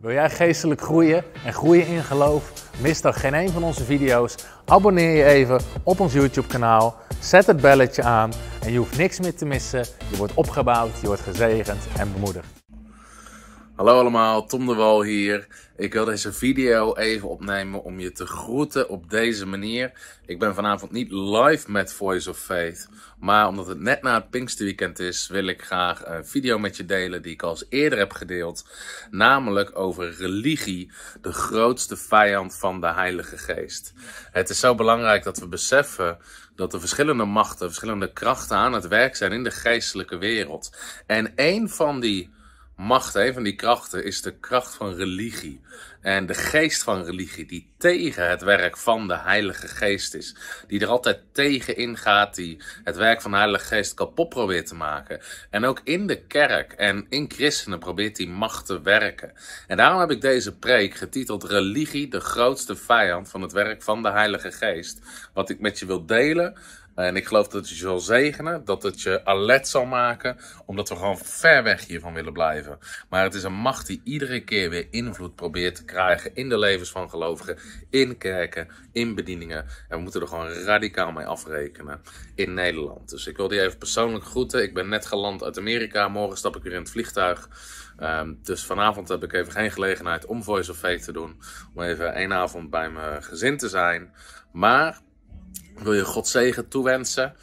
Wil jij geestelijk groeien en groeien in geloof? Mis dan geen een van onze video's. Abonneer je even op ons YouTube kanaal. Zet het belletje aan en je hoeft niks meer te missen. Je wordt opgebouwd, je wordt gezegend en bemoedigd. Hallo allemaal, Tom de Wal hier. Ik wil deze video even opnemen om je te groeten op deze manier. Ik ben vanavond niet live met Voice of Faith, maar omdat het net na het Pinksterweekend is, wil ik graag een video met je delen die ik al eens eerder heb gedeeld. Namelijk over religie, de grootste vijand van de Heilige Geest. Het is zo belangrijk dat we beseffen dat er verschillende machten, verschillende krachten aan het werk zijn in de geestelijke wereld. En een van die macht, een van die krachten, is de kracht van religie. En de geest van religie, die tegen het werk van de Heilige Geest is. Die er altijd tegen ingaat, die het werk van de Heilige Geest kapot probeert te maken. En ook in de kerk en in christenen probeert die macht te werken. En daarom heb ik deze preek getiteld Religie, de grootste vijand van het werk van de Heilige Geest. Wat ik met je wil delen, en ik geloof dat het je zal zegenen, dat het je alert zal maken, omdat we gewoon ver weg hiervan willen blijven. Maar het is een macht die iedere keer weer invloed probeert te krijgen in de levens van gelovigen, in kerken, in bedieningen. En we moeten er gewoon radicaal mee afrekenen in Nederland. Dus ik wil die even persoonlijk groeten. Ik ben net geland uit Amerika. Morgen stap ik weer in het vliegtuig. Ehm, dus vanavond heb ik even geen gelegenheid om Voice of Faith te doen. Om even één avond bij mijn gezin te zijn. Maar ik wil je God zegen toewensen.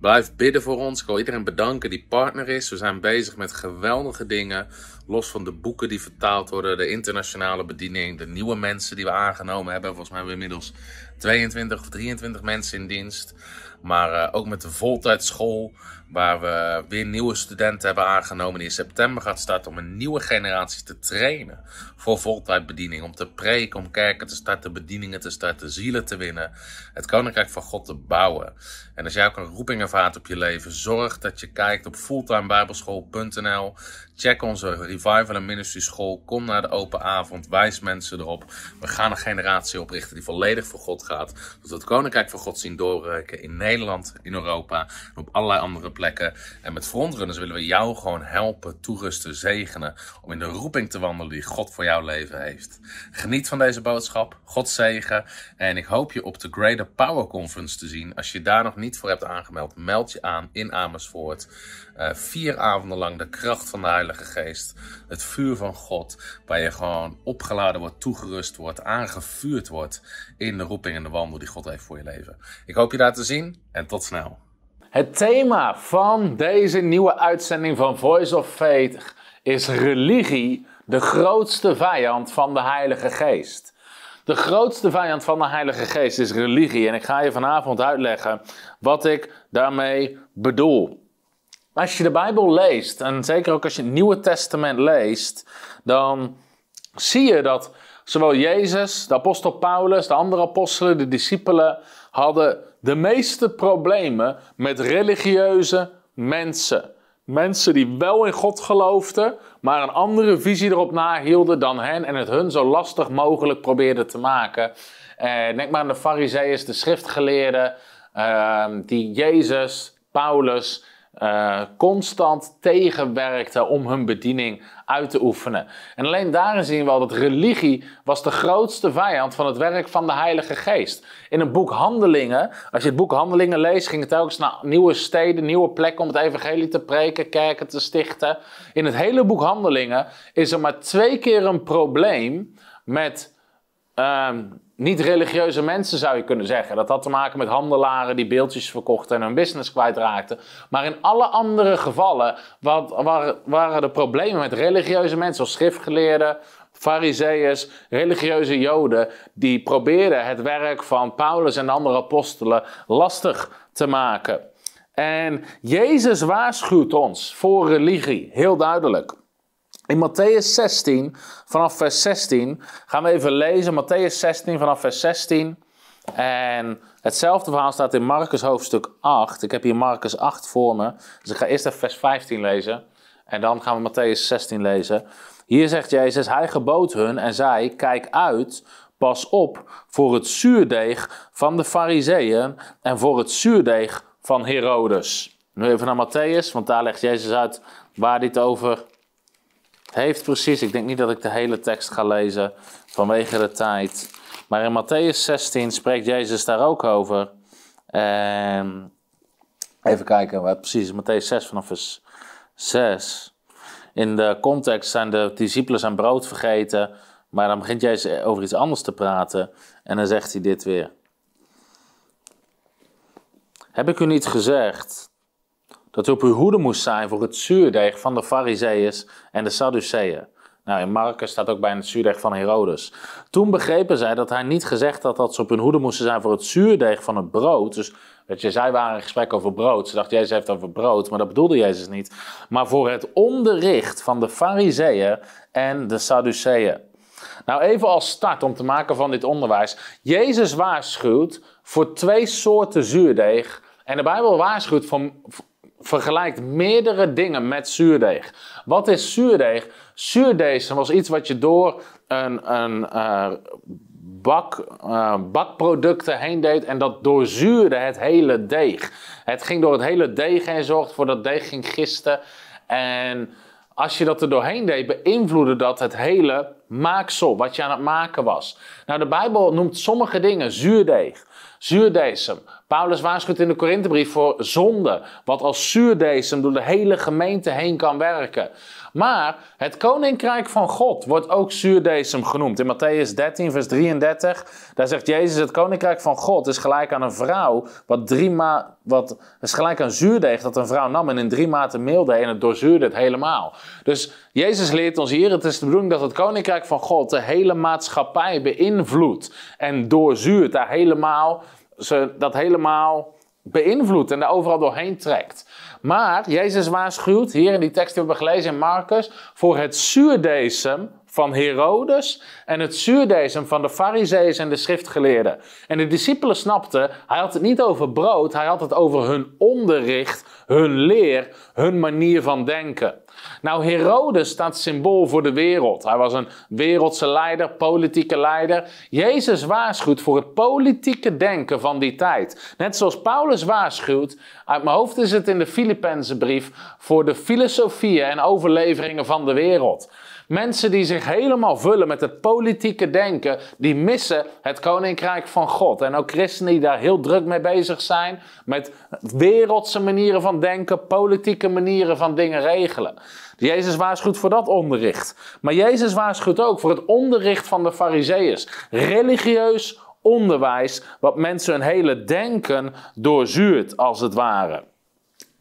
Blijf bidden voor ons. Ik wil iedereen bedanken die partner is. We zijn bezig met geweldige dingen. Los van de boeken die vertaald worden, de internationale bediening, de nieuwe mensen die we aangenomen hebben. Volgens mij hebben we inmiddels 22 of 23 mensen in dienst. Maar eh, ook met de voltijdschool. Waar we weer nieuwe studenten hebben aangenomen. Die in september gaat starten om een nieuwe generatie te trainen. Voor voltijdbediening. Om te preken, om kerken te starten, bedieningen te starten, zielen te winnen. Het koninkrijk van God te bouwen. En als jij ook een roeping ervaart op je leven, zorg dat je kijkt op fulltimebijbelschool.nl. Check onze Revival en Ministry School. Kom naar de open avond. Wijs mensen erop. We gaan een generatie oprichten die volledig voor God gaat. Dat we het koninkrijk van God zien doorreiken in Nederland, in Europa en op allerlei andere plekken plekken. En met frontrunners willen we jou gewoon helpen, toerusten, zegenen. Om in de roeping te wandelen die God voor jouw leven heeft. Geniet van deze boodschap. God zegen. En ik hoop je op de Greater Power Conference te zien. Als je daar nog niet voor hebt aangemeld, meld je aan in Amersfoort. Eh, vier avonden lang de kracht van de Heilige Geest. Het vuur van God. Waar je gewoon opgeladen wordt, toegerust wordt, aangevuurd wordt. In de roeping en de wandel die God heeft voor je leven. Ik hoop je daar te zien en tot snel. Het thema van deze nieuwe uitzending van Voice of Faith is religie, de grootste vijand van de Heilige Geest. De grootste vijand van de Heilige Geest is religie en ik ga je vanavond uitleggen wat ik daarmee bedoel. Als je de Bijbel leest, en zeker ook als je het Nieuwe Testament leest, dan zie je dat zowel Jezus, de apostel Paulus, de andere apostelen, de discipelen hadden de meeste problemen met religieuze mensen. Mensen die wel in God geloofden, maar een andere visie erop nahielden dan hen en het hun zo lastig mogelijk probeerden te maken. Eh, denk maar aan de Fariseeërs, de schriftgeleerden, eh, die Jezus, Paulus, eh, constant tegenwerkten om hun bediening uit te oefenen. En alleen daarin zien we al dat religie was de grootste vijand van het werk van de Heilige Geest. In het boek Handelingen, als je het boek Handelingen leest, ging het telkens naar nieuwe steden, nieuwe plekken om het evangelie te preken, kerken te stichten. In het hele boek Handelingen is er maar twee keer een probleem met Ehm, niet-religieuze mensen, zou je kunnen zeggen. Dat had te maken met handelaren die beeldjes verkochten en hun business kwijtraakten. Maar in alle andere gevallen wat, waren de problemen met religieuze mensen, zoals schriftgeleerden, Fariseeërs, religieuze Joden, die probeerden het werk van Paulus en de andere apostelen lastig te maken. En Jezus waarschuwt ons voor religie, heel duidelijk. In Matthäus 16, vanaf vers 16, gaan we even lezen. Matthäus 16, vanaf vers 16. En hetzelfde verhaal staat in Marcus hoofdstuk 8. Ik heb hier Marcus 8 voor me. Dus ik ga eerst even vers 15 lezen. En dan gaan we Matthäus 16 lezen. Hier zegt Jezus, hij gebood hun en zei, kijk uit, pas op voor het zuurdeeg van de fariseeën en voor het zuurdeeg van Herodes. Nu even naar Matthäus, want daar legt Jezus uit waar dit over heeft precies, ik denk niet dat ik de hele tekst ga lezen vanwege de tijd. Maar in Matthäus 16 spreekt Jezus daar ook over. even kijken, wat precies is Matthäus 6 vanaf vers 6. In de context zijn de discipelen zijn brood vergeten, maar dan begint Jezus over iets anders te praten en dan zegt hij dit weer. Heb ik u niet gezegd dat u op uw hoede moest zijn voor het zuurdeeg van de Farizeeën en de Sadduceeën. Nou, in Marcus staat ook bij het zuurdeeg van Herodes. Toen begrepen zij dat hij niet gezegd had dat ze op hun hoede moesten zijn voor het zuurdeeg van het brood. Dus weet je, zij waren in gesprek over brood. Ze dachten, Jezus heeft over brood, maar dat bedoelde Jezus niet. Maar voor het onderricht van de Farizeeën en de Sadduceeën. Nou, even als start om te maken van dit onderwijs. Jezus waarschuwt voor twee soorten zuurdeeg. En de Bijbel waarschuwt voor vergelijkt meerdere dingen met zuurdeeg. Wat is zuurdeeg? Zuurdeeg was iets wat je door een, een eh, bak, uh, bakproducten heen deed en dat doorzuurde het hele deeg. Het ging door het hele deeg en zorgde voor dat deeg ging gisten. En als je dat er doorheen deed, beïnvloedde dat het hele maaksel wat je aan het maken was. Nou, de Bijbel noemt sommige dingen zuurdeeg, zuurdeesem, Paulus waarschuwt in de Korinthebrief voor zonde, wat als zuurdeesem door de hele gemeente heen kan werken. Maar het koninkrijk van God wordt ook zuurdeesem genoemd. In Matthäus 13, vers 33, daar zegt Jezus: Het koninkrijk van God is gelijk aan een vrouw, wat drie ma wat is gelijk aan zuurdeeg dat een vrouw nam en in drie maten meelde en het doorzuurde het helemaal. Dus Jezus leert ons hier: het is de bedoeling dat het koninkrijk van God de hele maatschappij beïnvloedt en doorzuurt daar helemaal ze dat helemaal beïnvloedt en daar overal doorheen trekt. Maar Jezus waarschuwt hier in die tekst die we hebben gelezen in Marcus voor het zuurdesem van Herodes en het zuurdesem van de Farizeeën en de schriftgeleerden. En de discipelen snapten, hij had het niet over brood, hij had het over hun onderricht, hun leer, hun manier van denken. Nou, Herodes staat symbool voor de wereld. Hij was een wereldse leider, politieke leider. Jezus waarschuwt voor het politieke denken van die tijd. Net zoals Paulus waarschuwt, uit mijn hoofd is het in de brief voor de filosofieën en overleveringen van de wereld. Mensen die zich helemaal vullen met het politieke denken, die missen het koninkrijk van God. En ook christenen die daar heel druk mee bezig zijn, met wereldse manieren van denken, politieke manieren van dingen regelen. Jezus waarschuwt voor dat onderricht. Maar Jezus waarschuwt ook voor het onderricht van de Fariseeërs. Religieus onderwijs, wat mensen hun hele denken doorzuurt, als het ware.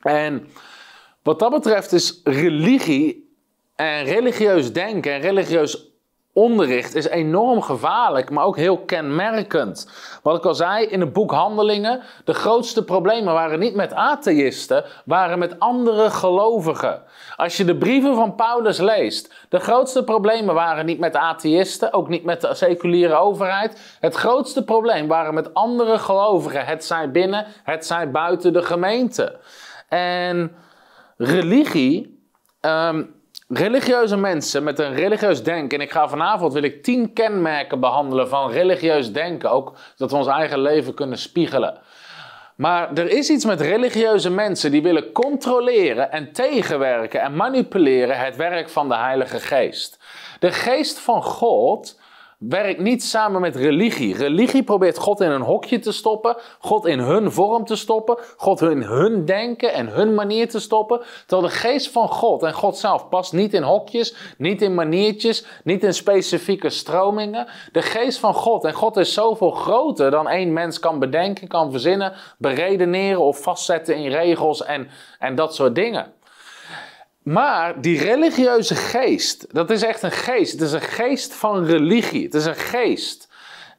En wat dat betreft is religie en religieus denken en religieus onderricht is enorm gevaarlijk, maar ook heel kenmerkend. Wat ik al zei in het boek Handelingen, de grootste problemen waren niet met atheïsten, waren met andere gelovigen. Als je de brieven van Paulus leest, de grootste problemen waren niet met atheïsten, ook niet met de seculiere overheid. Het grootste probleem waren met andere gelovigen, het zij binnen, het zij buiten de gemeente. En religie ehm, religieuze mensen met een religieus denken. En ik ga vanavond wil ik tien kenmerken behandelen van religieus denken. Ook dat we ons eigen leven kunnen spiegelen. Maar er is iets met religieuze mensen die willen controleren en tegenwerken en manipuleren het werk van de Heilige Geest. De Geest van God werkt niet samen met religie. Religie probeert God in een hokje te stoppen, God in hun vorm te stoppen, God in hun denken en hun manier te stoppen. Terwijl de geest van God en God zelf past niet in hokjes, niet in maniertjes, niet in specifieke stromingen. De geest van God en God is zoveel groter dan één mens kan bedenken, kan verzinnen, beredeneren of vastzetten in regels en, en dat soort dingen. Maar die religieuze geest, dat is echt een geest. Het is een geest van religie. Het is een geest.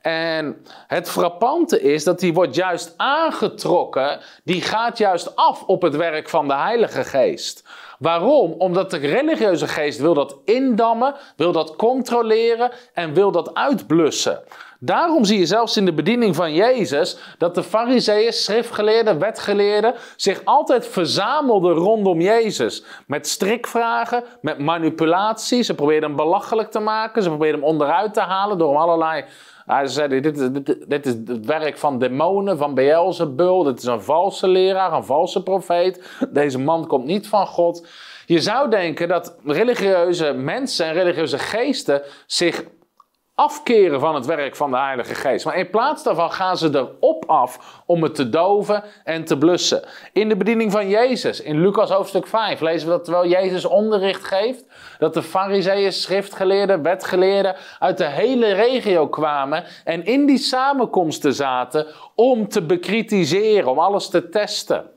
En het frappante is dat die wordt juist aangetrokken, die gaat juist af op het werk van de Heilige Geest. Waarom? Omdat de religieuze geest wil dat indammen, wil dat controleren en wil dat uitblussen. Daarom zie je zelfs in de bediening van Jezus dat de fariseeën, schriftgeleerden, wetgeleerden zich altijd verzamelden rondom Jezus. Met strikvragen, met manipulatie. Ze probeerden hem belachelijk te maken, ze probeerden hem onderuit te halen door allerlei... Hij ah, zei, dit, dit, is het werk van demonen, van Beelzebul. Dit is een valse leraar, een valse profeet. Deze man komt niet van God. Je zou denken dat religieuze mensen en religieuze geesten zich afkeren van het werk van de Heilige Geest. Maar in plaats daarvan gaan ze erop af om het te doven en te blussen. In de bediening van Jezus, in Lucas hoofdstuk 5, lezen we dat terwijl Jezus onderricht geeft, dat de fariseeën, schriftgeleerden, wetgeleerden uit de hele regio kwamen en in die samenkomsten zaten om te bekritiseren, om alles te testen.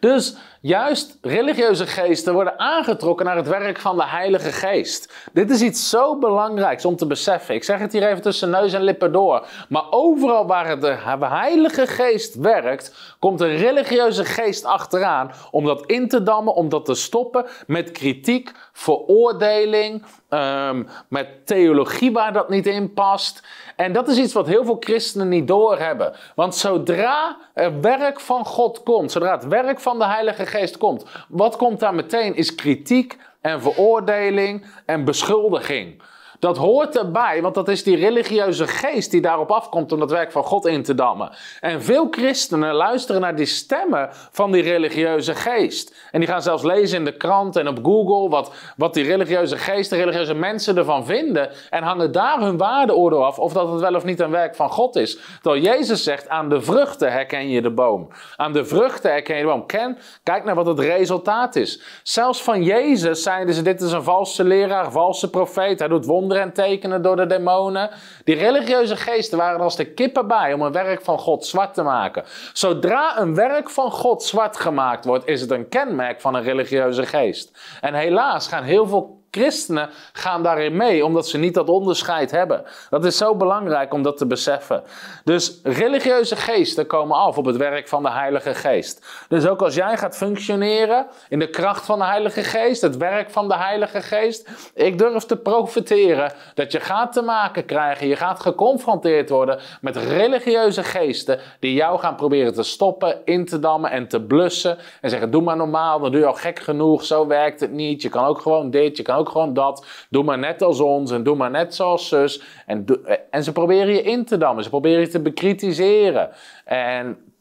Dus Juist religieuze geesten worden aangetrokken naar het werk van de Heilige Geest. Dit is iets zo belangrijks om te beseffen. Ik zeg het hier even tussen neus en lippen door. Maar overal waar de Heilige Geest werkt, komt een religieuze geest achteraan om dat in te dammen, om dat te stoppen met kritiek, veroordeling, ehm, met theologie waar dat niet in past. En dat is iets wat heel veel christenen niet doorhebben. Want zodra er werk van God komt, zodra het werk van de Heilige Geest komt. Wat komt daar meteen is kritiek en veroordeling en beschuldiging. Dat hoort erbij, want dat is die religieuze geest die daarop afkomt om dat werk van God in te dammen. En veel christenen luisteren naar die stemmen van die religieuze geest. En die gaan zelfs lezen in de krant en op Google wat, wat die religieuze geest, de religieuze mensen ervan vinden. En hangen daar hun waardeoordeel af of dat het wel of niet een werk van God is. Terwijl Jezus zegt, aan de vruchten herken je de boom. Aan de vruchten herken je de boom. Ken, kijk naar wat het resultaat is. Zelfs van Jezus zeiden ze, dit is een valse leraar, valse profeet, hij doet wonderen en tekenen door de demonen. Die religieuze geesten waren als de kippen bij om een werk van God zwart te maken. Zodra een werk van God zwart gemaakt wordt, is het een kenmerk van een religieuze geest. En helaas gaan heel veel christenen gaan daarin mee, omdat ze niet dat onderscheid hebben. Dat is zo belangrijk om dat te beseffen. Dus religieuze geesten komen af op het werk van de Heilige Geest. Dus ook als jij gaat functioneren in de kracht van de Heilige Geest, het werk van de Heilige Geest, ik durf te profiteren dat je gaat te maken krijgen, je gaat geconfronteerd worden met religieuze geesten die jou gaan proberen te stoppen, in te dammen en te blussen en zeggen doe maar normaal, dan doe je al gek genoeg, zo werkt het niet, je kan ook gewoon dit, je kan ook gewoon dat. Doe maar net als ons en doe maar net zoals zus. En, en ze proberen je in te dammen, ze proberen je te bekritiseren. En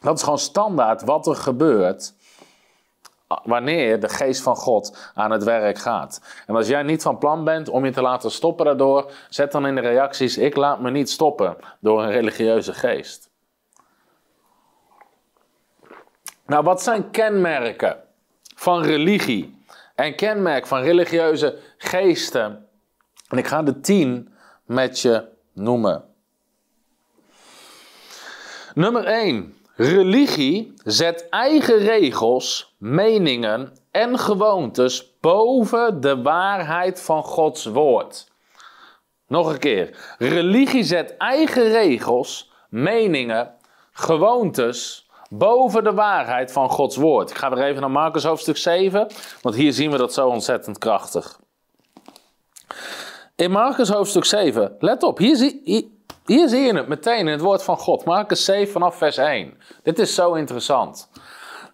dat is gewoon standaard wat er gebeurt wanneer de geest van God aan het werk gaat. En als jij niet van plan bent om je te laten stoppen daardoor, zet dan in de reacties: Ik laat me niet stoppen door een religieuze geest. Nou, wat zijn kenmerken van religie? en kenmerk van religieuze geesten. En ik ga de tien met je noemen. Nummer 1. Religie zet eigen regels, meningen en gewoontes boven de waarheid van Gods woord. Nog een keer. Religie zet eigen regels, meningen, gewoontes boven de waarheid van Gods woord. Ik ga er even naar Marcus hoofdstuk 7, want hier zien we dat zo ontzettend krachtig. In Marcus hoofdstuk 7, let op, hier zie, hier, hier zie je het meteen in het woord van God. Marcus 7 vanaf vers 1. Dit is zo interessant.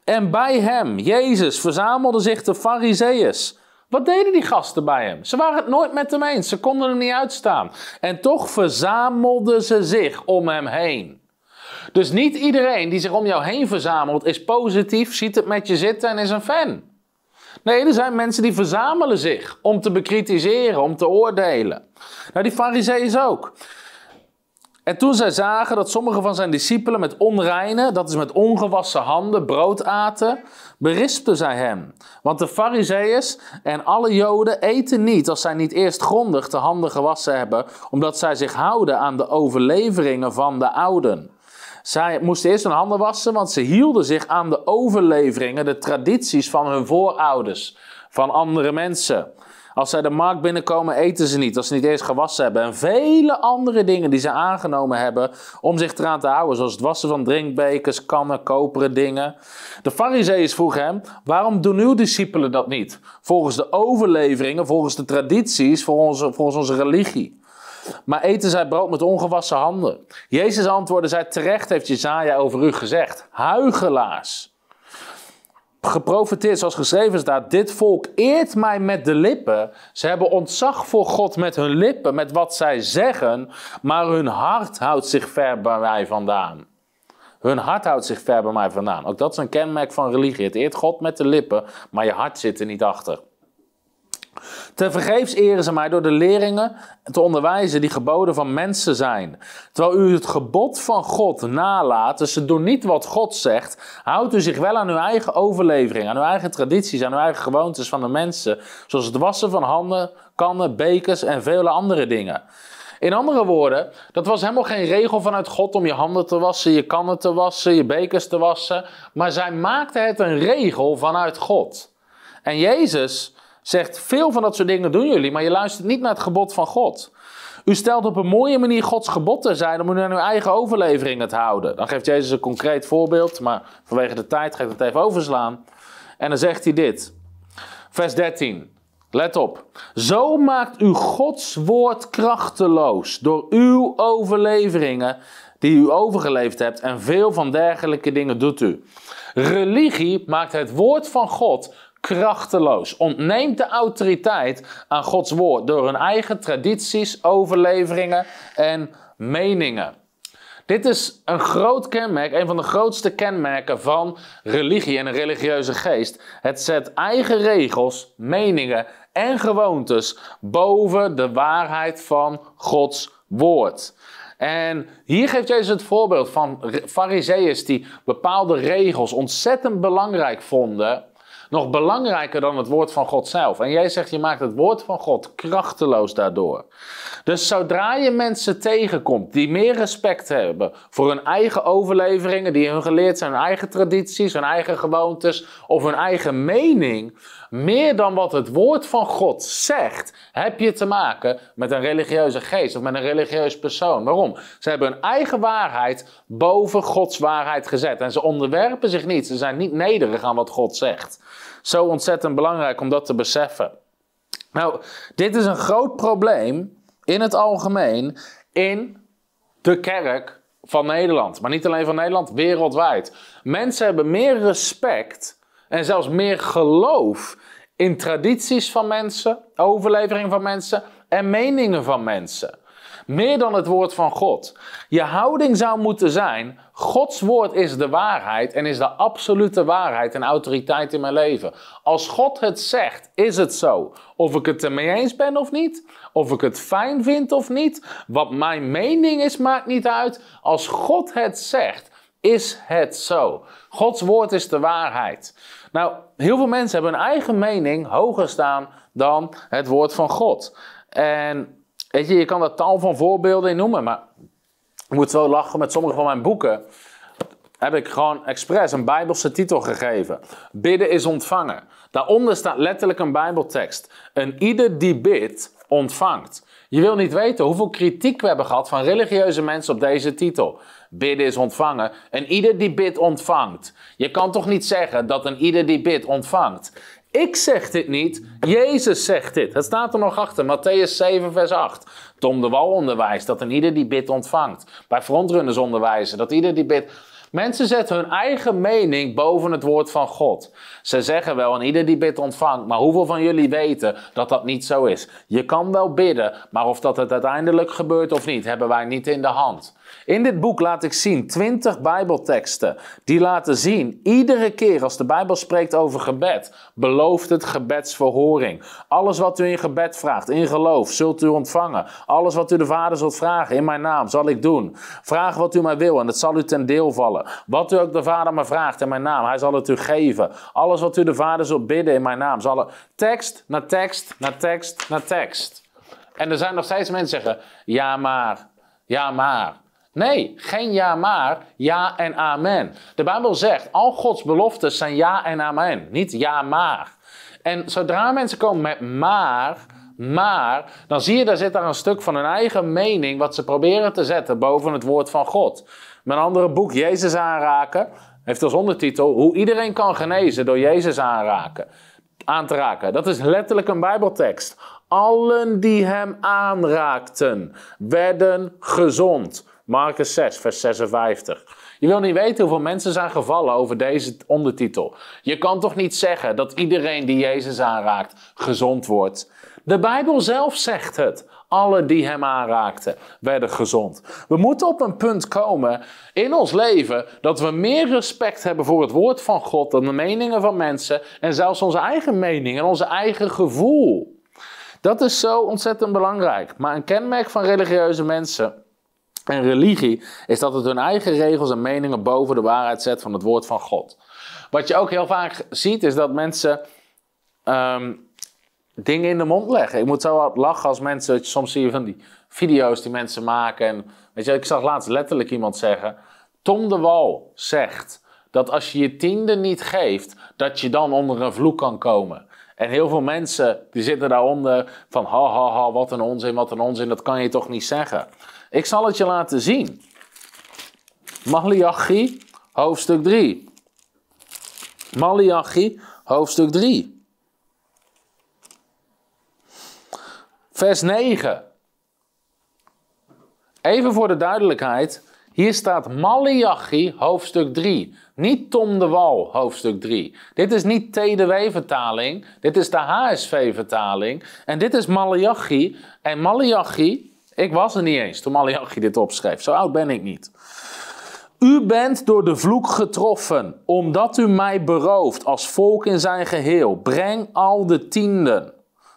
En bij hem, Jezus, verzamelden zich de Farizeeën. Wat deden die gasten bij hem? Ze waren het nooit met hem eens. Ze konden hem niet uitstaan. En toch verzamelden ze zich om hem heen. Dus niet iedereen die zich om jou heen verzamelt is positief, ziet het met je zitten en is een fan. Nee, er zijn mensen die verzamelen zich om te bekritiseren, om te oordelen. Nou, die is ook. En toen zij zagen dat sommige van zijn discipelen met onreine, dat is met ongewassen handen, brood aten, berispten zij hem. Want de Farizeeën en alle Joden eten niet als zij niet eerst grondig de handen gewassen hebben, omdat zij zich houden aan de overleveringen van de ouden. Zij moesten eerst hun handen wassen, want ze hielden zich aan de overleveringen, de tradities van hun voorouders, van andere mensen. Als zij de markt binnenkomen, eten ze niet, als ze niet eerst gewassen hebben. En vele andere dingen die ze aangenomen hebben om zich eraan te houden, zoals het wassen van drinkbekers, kannen, koperen dingen. De Farizeeën vroegen hem: waarom doen uw discipelen dat niet? Volgens de overleveringen, volgens de tradities, volgens onze, volgens onze religie maar eten zij brood met ongewassen handen? Jezus antwoordde, zij terecht heeft Jezaja over u gezegd, huigelaars. Geprofiteerd, zoals geschreven staat, dit volk eert mij met de lippen. Ze hebben ontzag voor God met hun lippen, met wat zij zeggen, maar hun hart houdt zich ver bij mij vandaan. Hun hart houdt zich ver bij mij vandaan. Ook dat is een kenmerk van religie. Het eert God met de lippen, maar je hart zit er niet achter. Tevergeefs eren ze mij door de leringen te onderwijzen die geboden van mensen zijn. Terwijl u het gebod van God nalaat, dus ze doen niet wat God zegt, houdt u zich wel aan uw eigen overlevering, aan uw eigen tradities, aan uw eigen gewoontes van de mensen, zoals het wassen van handen, kannen, bekers en vele andere dingen. In andere woorden, dat was helemaal geen regel vanuit God om je handen te wassen, je kannen te wassen, je bekers te wassen, maar zij maakten het een regel vanuit God. En Jezus zegt, veel van dat soort dingen doen jullie, maar je luistert niet naar het gebod van God. U stelt op een mooie manier Gods gebod te zijn om u naar uw eigen overleveringen te houden. Dan geeft Jezus een concreet voorbeeld, maar vanwege de tijd ga ik het even overslaan. En dan zegt hij dit. Vers 13. Let op. Zo maakt u Gods woord krachteloos door uw overleveringen die u overgeleefd hebt en veel van dergelijke dingen doet u. Religie maakt het woord van God krachteloos. Ontneemt de autoriteit aan Gods woord door hun eigen tradities, overleveringen en meningen. Dit is een groot kenmerk, een van de grootste kenmerken van religie en een religieuze geest. Het zet eigen regels, meningen en gewoontes boven de waarheid van Gods woord. En hier geeft Jezus het voorbeeld van fariseeërs die bepaalde regels ontzettend belangrijk vonden nog belangrijker dan het woord van God zelf. En jij zegt, je maakt het woord van God krachteloos daardoor. Dus zodra je mensen tegenkomt die meer respect hebben voor hun eigen overleveringen, die hun geleerd zijn, hun eigen tradities, hun eigen gewoontes of hun eigen mening, meer dan wat het woord van God zegt, heb je te maken met een religieuze geest of met een religieus persoon. Waarom? Ze hebben hun eigen waarheid boven Gods waarheid gezet. En ze onderwerpen zich niet. Ze zijn niet nederig aan wat God zegt. Zo ontzettend belangrijk om dat te beseffen. Nou, dit is een groot probleem in het algemeen in de kerk van Nederland. Maar niet alleen van Nederland, wereldwijd. Mensen hebben meer respect en zelfs meer geloof in tradities van mensen, overlevering van mensen en meningen van mensen. Meer dan het woord van God. Je houding zou moeten zijn: Gods woord is de waarheid en is de absolute waarheid en autoriteit in mijn leven. Als God het zegt, is het zo. Of ik het ermee eens ben of niet, of ik het fijn vind of niet, wat mijn mening is, maakt niet uit. Als God het zegt, is het zo. Gods woord is de waarheid. Nou, heel veel mensen hebben hun eigen mening hoger staan dan het woord van God. En weet je, je kan er tal van voorbeelden in noemen, maar ik moet zo lachen met sommige van mijn boeken. Heb ik gewoon expres een Bijbelse titel gegeven. Bidden is ontvangen. Daaronder staat letterlijk een Bijbeltekst. Een ieder die bidt, ontvangt. Je wil niet weten hoeveel kritiek we hebben gehad van religieuze mensen op deze titel. Bidden is ontvangen. En ieder die bid ontvangt. Je kan toch niet zeggen dat een ieder die bid ontvangt. Ik zeg dit niet, Jezus zegt dit. Het staat er nog achter, Matthäus 7, vers 8. Tom de Wal onderwijst dat een ieder die bid ontvangt. Bij frontrunners onderwijzen dat ieder die bid... Mensen zetten hun eigen mening boven het woord van God. Ze zeggen wel, een ieder die bid ontvangt, maar hoeveel van jullie weten dat dat niet zo is? Je kan wel bidden, maar of dat het uiteindelijk gebeurt of niet, hebben wij niet in de hand. In dit boek laat ik zien 20 Bijbelteksten die laten zien, iedere keer als de Bijbel spreekt over gebed, belooft het gebedsverhoring. Alles wat u in gebed vraagt, in geloof, zult u ontvangen. Alles wat u de Vader zult vragen, in mijn naam, zal ik doen. Vraag wat u mij wil en het zal u ten deel vallen. Wat u ook de Vader me vraagt in mijn naam, hij zal het u geven. Alles wat u de Vader zult bidden in mijn naam, zal er... Tekst na tekst, na tekst, na tekst. En er zijn nog steeds mensen die zeggen, ja maar, ja maar. Nee, geen ja maar, ja en amen. De Bijbel zegt, al Gods beloftes zijn ja en amen, niet ja maar. En zodra mensen komen met maar, maar, dan zie je, daar zit daar een stuk van hun eigen mening, wat ze proberen te zetten boven het woord van God. Mijn andere boek, Jezus aanraken, heeft als ondertitel, hoe iedereen kan genezen door Jezus aanraken. Aan te raken. Dat is letterlijk een Bijbeltekst. Allen die hem aanraakten, werden gezond. Marcus 6, vers 56. Je wil niet weten hoeveel mensen zijn gevallen over deze ondertitel. Je kan toch niet zeggen dat iedereen die Jezus aanraakt gezond wordt? De Bijbel zelf zegt het. Alle die hem aanraakten werden gezond. We moeten op een punt komen in ons leven dat we meer respect hebben voor het woord van God dan de meningen van mensen en zelfs onze eigen mening en onze eigen gevoel. Dat is zo ontzettend belangrijk. Maar een kenmerk van religieuze mensen en religie is dat het hun eigen regels en meningen boven de waarheid zet van het woord van God. Wat je ook heel vaak ziet, is dat mensen ehm, dingen in de mond leggen. Ik moet zo wat lachen als mensen, je, soms zie je van die video's die mensen maken. En, weet je, ik zag laatst letterlijk iemand zeggen, Tom de Wal zegt dat als je je tiende niet geeft, dat je dan onder een vloek kan komen. En heel veel mensen die zitten daaronder van ha ha ha, wat een onzin, wat een onzin, dat kan je toch niet zeggen. Ik zal het je laten zien. Malachi, hoofdstuk 3. Malachi, hoofdstuk 3. Vers 9. Even voor de duidelijkheid, hier staat Malachi, hoofdstuk 3. Niet Tom de Wal, hoofdstuk 3. Dit is niet TDW-vertaling, dit is de HSV-vertaling. En dit is Malachi. En Malachi, ik was er niet eens toen Malachi dit opschreef. Zo oud ben ik niet. U bent door de vloek getroffen, omdat u mij berooft als volk in zijn geheel. Breng al de tienden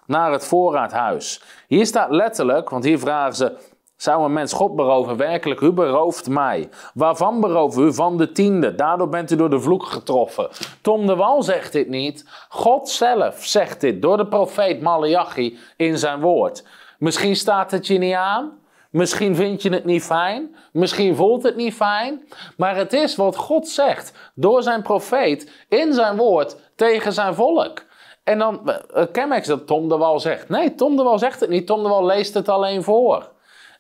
naar het voorraadhuis. Hier staat letterlijk, want hier vragen ze: zou een mens God beroven, werkelijk, u berooft mij. Waarvan beroven u? Van de tiende. Daardoor bent u door de vloek getroffen. Tom de Wal zegt dit niet. God zelf zegt dit door de profeet Malachi in zijn woord. Misschien staat het je niet aan. Misschien vind je het niet fijn. Misschien voelt het niet fijn. Maar het is wat God zegt door zijn profeet in zijn woord tegen zijn volk. En dan eh, eh, kenmerk dat Tom de Wal zegt. Nee, Tom de Wal zegt het niet. Tom de Wal leest het alleen voor.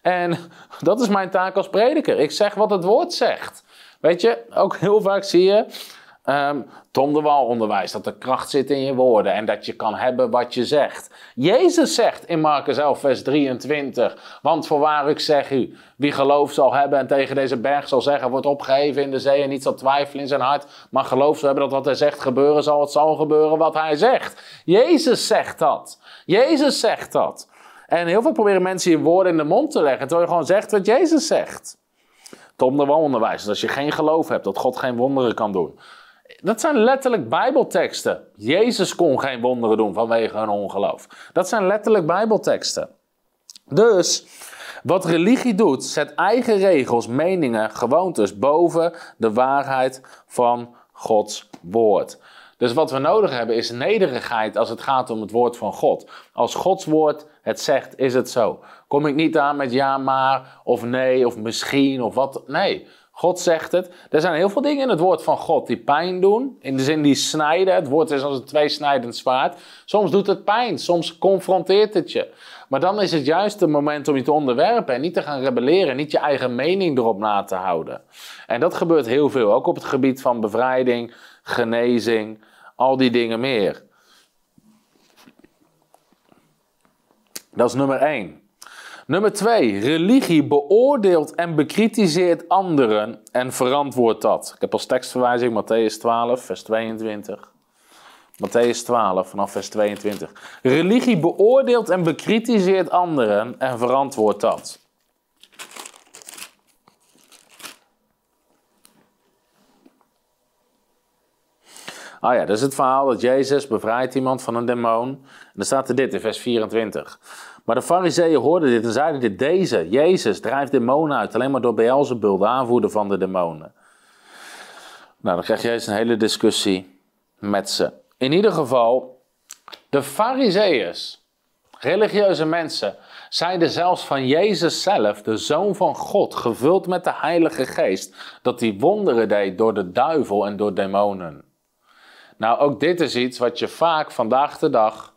En dat is mijn taak als prediker. Ik zeg wat het woord zegt. Weet je, ook heel vaak zie je um, Tom de onderwijs, dat er kracht zit in je woorden en dat je kan hebben wat je zegt. Jezus zegt in Marcus 11, vers 23, want voorwaar ik zeg u, wie geloof zal hebben en tegen deze berg zal zeggen, wordt opgeheven in de zee en niet zal twijfelen in zijn hart, maar geloof zal hebben dat wat hij zegt gebeuren zal, het zal gebeuren wat hij zegt. Jezus zegt dat. Jezus zegt dat. En heel veel proberen mensen je woorden in de mond te leggen, terwijl je gewoon zegt wat Jezus zegt. Tom de wanonderwijs, dat je geen geloof hebt, dat God geen wonderen kan doen. Dat zijn letterlijk Bijbelteksten. Jezus kon geen wonderen doen vanwege hun ongeloof. Dat zijn letterlijk Bijbelteksten. Dus wat religie doet, zet eigen regels, meningen, gewoontes boven de waarheid van Gods woord. Dus wat we nodig hebben is nederigheid als het gaat om het woord van God. Als Gods woord het zegt, is het zo. Kom ik niet aan met ja, maar, of nee, of misschien, of wat. Nee, God zegt het. Er zijn heel veel dingen in het woord van God die pijn doen. In de zin die snijden. Het woord is als een tweesnijdend zwaard. Soms doet het pijn, soms confronteert het je. Maar dan is het juist het moment om je te onderwerpen en niet te gaan rebelleren. Niet je eigen mening erop na te houden. En dat gebeurt heel veel. Ook op het gebied van bevrijding, genezing, al die dingen meer. Dat is nummer 1. Nummer 2. religie beoordeelt en bekritiseert anderen en verantwoordt dat. Ik heb als tekstverwijzing Matthäus 12, vers 22. Matthäus 12, vanaf vers 22. Religie beoordeelt en bekritiseert anderen en verantwoordt dat. Ah ja, dat is het verhaal dat Jezus bevrijdt iemand van een demon. En dan staat er dit in vers 24. Maar de fariseeën hoorden dit en zeiden dit. Deze, Jezus, drijft demonen uit alleen maar door Beelzebul, de aanvoerder van de demonen. Nou, dan krijg je eens een hele discussie met ze. In ieder geval, de fariseeërs, religieuze mensen, zeiden zelfs van Jezus zelf, de Zoon van God, gevuld met de Heilige Geest, dat hij wonderen deed door de duivel en door demonen. Nou, ook dit is iets wat je vaak vandaag de dag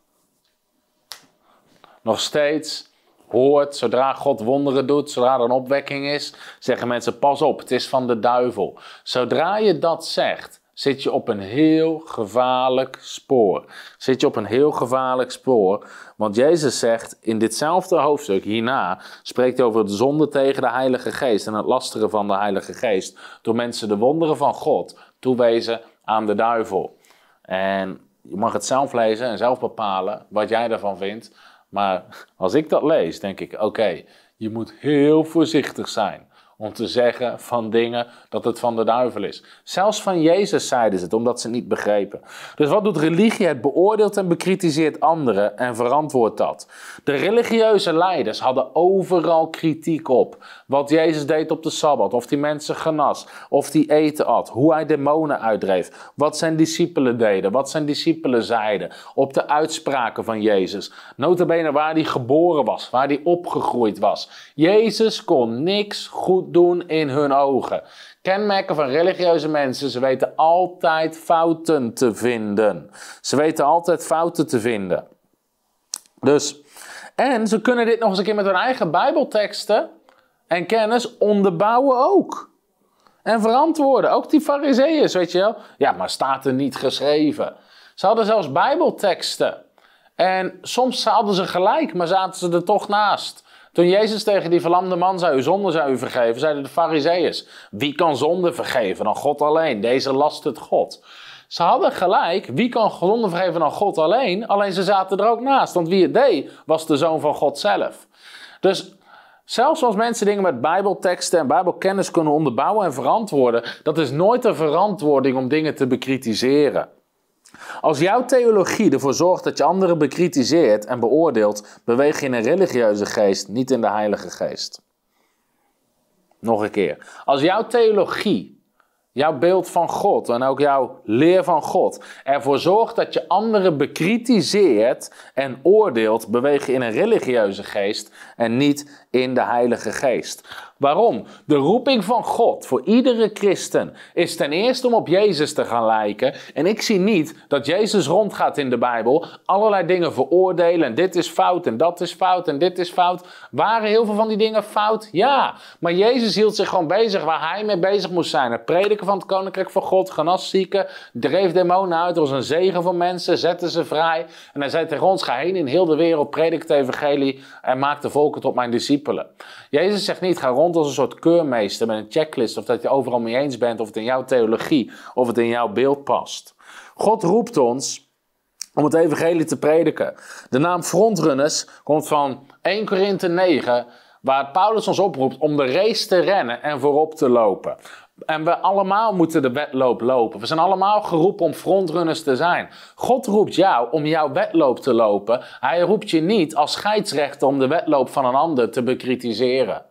nog steeds hoort. Zodra God wonderen doet, zodra er een opwekking is, zeggen mensen: pas op, het is van de duivel. Zodra je dat zegt, zit je op een heel gevaarlijk spoor. Zit je op een heel gevaarlijk spoor. Want Jezus zegt in ditzelfde hoofdstuk hierna, spreekt hij over het zonde tegen de Heilige Geest en het lasteren van de Heilige Geest. Door mensen de wonderen van God toewezen aan de duivel. En je mag het zelf lezen en zelf bepalen wat jij daarvan vindt. Maar als ik dat lees, denk ik: oké, je moet heel voorzichtig zijn om te zeggen van dingen dat het van de duivel is. Zelfs van Jezus zeiden ze het, omdat ze het niet begrepen. Dus wat doet religie? Het beoordeelt en bekritiseert anderen en verantwoordt dat. De religieuze leiders hadden overal kritiek op. Wat Jezus deed op de Sabbat, of die mensen genas, of die eten at, hoe hij demonen uitdreef, wat zijn discipelen deden, wat zijn discipelen zeiden, op de uitspraken van Jezus. Notabene waar hij geboren was, waar hij opgegroeid was. Jezus kon niks goed doen in hun ogen. Kenmerken van religieuze mensen, ze weten altijd fouten te vinden. Ze weten altijd fouten te vinden. Dus, en ze kunnen dit nog eens een keer met hun eigen bijbelteksten en kennis onderbouwen ook. En verantwoorden. Ook die fariseeën, weet je wel. Ja, maar staat er niet geschreven. Ze hadden zelfs bijbelteksten. En soms hadden ze gelijk, maar zaten ze er toch naast. Toen Jezus tegen die verlamde man zei, uw zonde zou u vergeven, zeiden de fariseeërs, wie kan zonde vergeven dan God alleen? Deze last het God. Ze hadden gelijk, wie kan zonde vergeven dan God alleen? Alleen ze zaten er ook naast, want wie het deed, was de Zoon van God zelf. Dus Zelfs als mensen dingen met Bijbelteksten en Bijbelkennis kunnen onderbouwen en verantwoorden, dat is nooit een verantwoording om dingen te bekritiseren. Als jouw theologie ervoor zorgt dat je anderen bekritiseert en beoordeelt, beweeg je in een religieuze geest, niet in de Heilige Geest. Nog een keer. Als jouw theologie, jouw beeld van God en ook jouw leer van God ervoor zorgt dat je anderen bekritiseert en oordeelt, beweeg je in een religieuze geest en niet in de Heilige Geest. Waarom? De roeping van God voor iedere christen is ten eerste om op Jezus te gaan lijken. En ik zie niet dat Jezus rondgaat in de Bijbel, allerlei dingen veroordelen. En dit is fout, en dat is fout, en dit is fout. Waren heel veel van die dingen fout? Ja. Maar Jezus hield zich gewoon bezig waar hij mee bezig moest zijn. Het prediken van het koninkrijk van God, genas zieken, dreef demonen uit, was een zegen voor mensen, zette ze vrij. En hij zei tegen ons: ga heen in heel de wereld, predik het evangelie en maak de volken tot mijn discipelen. Jezus zegt niet: ga rond als een soort keurmeester met een checklist. Of dat je overal mee eens bent, of het in jouw theologie, of het in jouw beeld past. God roept ons om het evangelie te prediken. De naam frontrunners komt van 1 Korinthe 9, waar Paulus ons oproept om de race te rennen en voorop te lopen. En we allemaal moeten de wedloop lopen. We zijn allemaal geroepen om frontrunners te zijn. God roept jou om jouw wedloop te lopen. Hij roept je niet als scheidsrechter om de wedloop van een ander te bekritiseren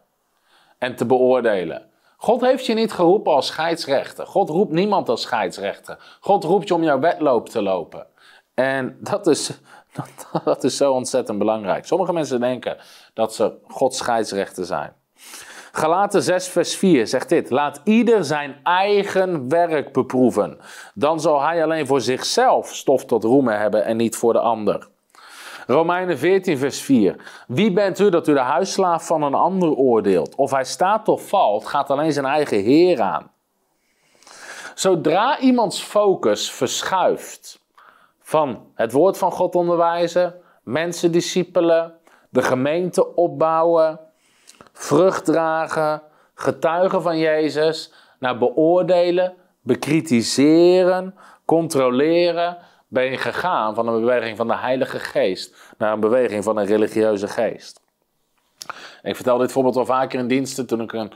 en te beoordelen. God heeft je niet geroepen als scheidsrechter. God roept niemand als scheidsrechter. God roept je om jouw wedloop te lopen. En dat is, dat, dat is zo ontzettend belangrijk. Sommige mensen denken dat ze Gods scheidsrechter zijn. Galaten 6, vers 4 zegt dit: Laat ieder zijn eigen werk beproeven. Dan zal hij alleen voor zichzelf stof tot roemen hebben en niet voor de ander. Romeinen 14, vers 4. Wie bent u dat u de huisslaaf van een ander oordeelt? Of hij staat of valt, gaat alleen zijn eigen Heer aan. Zodra iemands focus verschuift van het woord van God onderwijzen, mensen discipelen, de gemeente opbouwen, vrucht dragen, getuigen van Jezus, naar beoordelen, bekritiseren, controleren, ben je gegaan van een beweging van de Heilige Geest naar een beweging van een religieuze geest. Ik vertel dit voorbeeld al vaker in diensten. Toen ik een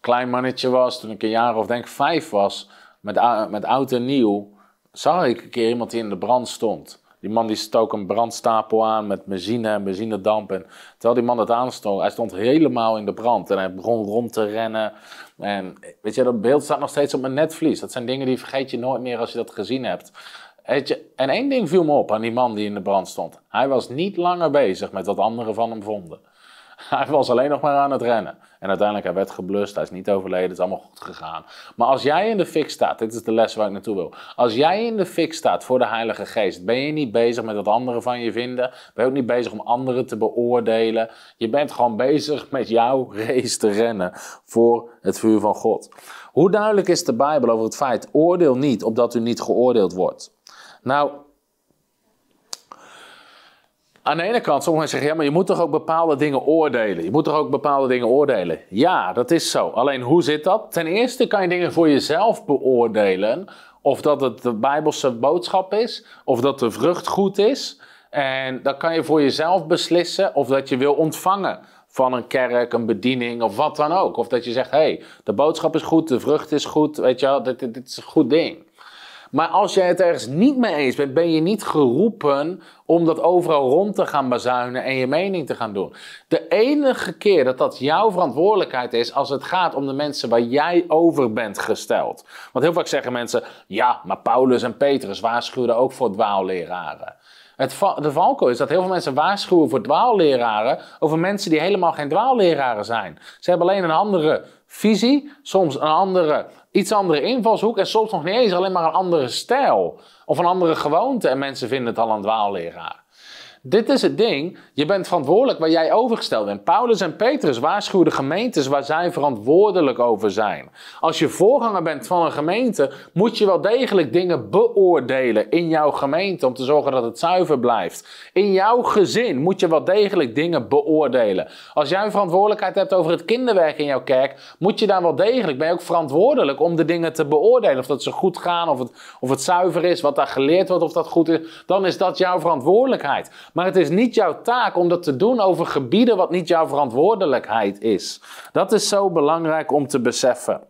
klein mannetje was, toen ik een jaar of denk vijf was, met, met oud en nieuw, zag ik een keer iemand die in de brand stond. Die man die stook een brandstapel aan met benzine en benzinedamp. En terwijl die man het aanstook. hij stond helemaal in de brand. En hij begon rond te rennen. En weet je, dat beeld staat nog steeds op mijn netvlies. Dat zijn dingen die vergeet je nooit meer als je dat gezien hebt. En één ding viel me op aan die man die in de brand stond. Hij was niet langer bezig met wat anderen van hem vonden. Hij was alleen nog maar aan het rennen. En uiteindelijk, hij werd geblust, hij is niet overleden, het is allemaal goed gegaan. Maar als jij in de fik staat, dit is de les waar ik naartoe wil. Als jij in de fik staat voor de Heilige Geest, ben je niet bezig met wat anderen van je vinden. Ben je ook niet bezig om anderen te beoordelen. Je bent gewoon bezig met jouw race te rennen voor het vuur van God. Hoe duidelijk is de Bijbel over het feit, oordeel niet, opdat u niet geoordeeld wordt. Nou, aan de ene kant, sommigen zeggen, ja, maar je moet toch ook bepaalde dingen oordelen. Je moet toch ook bepaalde dingen oordelen. Ja, dat is zo. Alleen hoe zit dat? Ten eerste kan je dingen voor jezelf beoordelen. Of dat het de Bijbelse boodschap is, of dat de vrucht goed is. En dan kan je voor jezelf beslissen of dat je wil ontvangen van een kerk, een bediening of wat dan ook. Of dat je zegt, hé, hey, de boodschap is goed, de vrucht is goed, weet je wel, dit is een goed ding. Maar als jij het ergens niet mee eens bent, ben je niet geroepen om dat overal rond te gaan bazuinen en je mening te gaan doen. De enige keer dat dat jouw verantwoordelijkheid is als het gaat om de mensen waar jij over bent gesteld. Want heel vaak zeggen mensen: ja, maar Paulus en Petrus waarschuwden ook voor dwaalleraren. Het de valko is dat heel veel mensen waarschuwen voor dwaalleraren over mensen die helemaal geen dwaalleraren zijn. Ze hebben alleen een andere visie, soms een andere, iets andere invalshoek en soms nog niet eens alleen maar een andere stijl of een andere gewoonte en mensen vinden het al een dwaalleraar. Dit is het ding. Je bent verantwoordelijk waar jij overgesteld bent. Paulus en Petrus waarschuwden gemeentes waar zij verantwoordelijk over zijn. Als je voorganger bent van een gemeente, moet je wel degelijk dingen beoordelen in jouw gemeente om te zorgen dat het zuiver blijft. In jouw gezin moet je wel degelijk dingen beoordelen. Als jij verantwoordelijkheid hebt over het kinderwerk in jouw kerk, moet je daar wel degelijk, ben je ook verantwoordelijk om de dingen te beoordelen. Of dat ze goed gaan, of het, of het zuiver is, wat daar geleerd wordt, of dat goed is. Dan is dat jouw verantwoordelijkheid. Maar het is niet jouw taak om dat te doen over gebieden wat niet jouw verantwoordelijkheid is. Dat is zo belangrijk om te beseffen.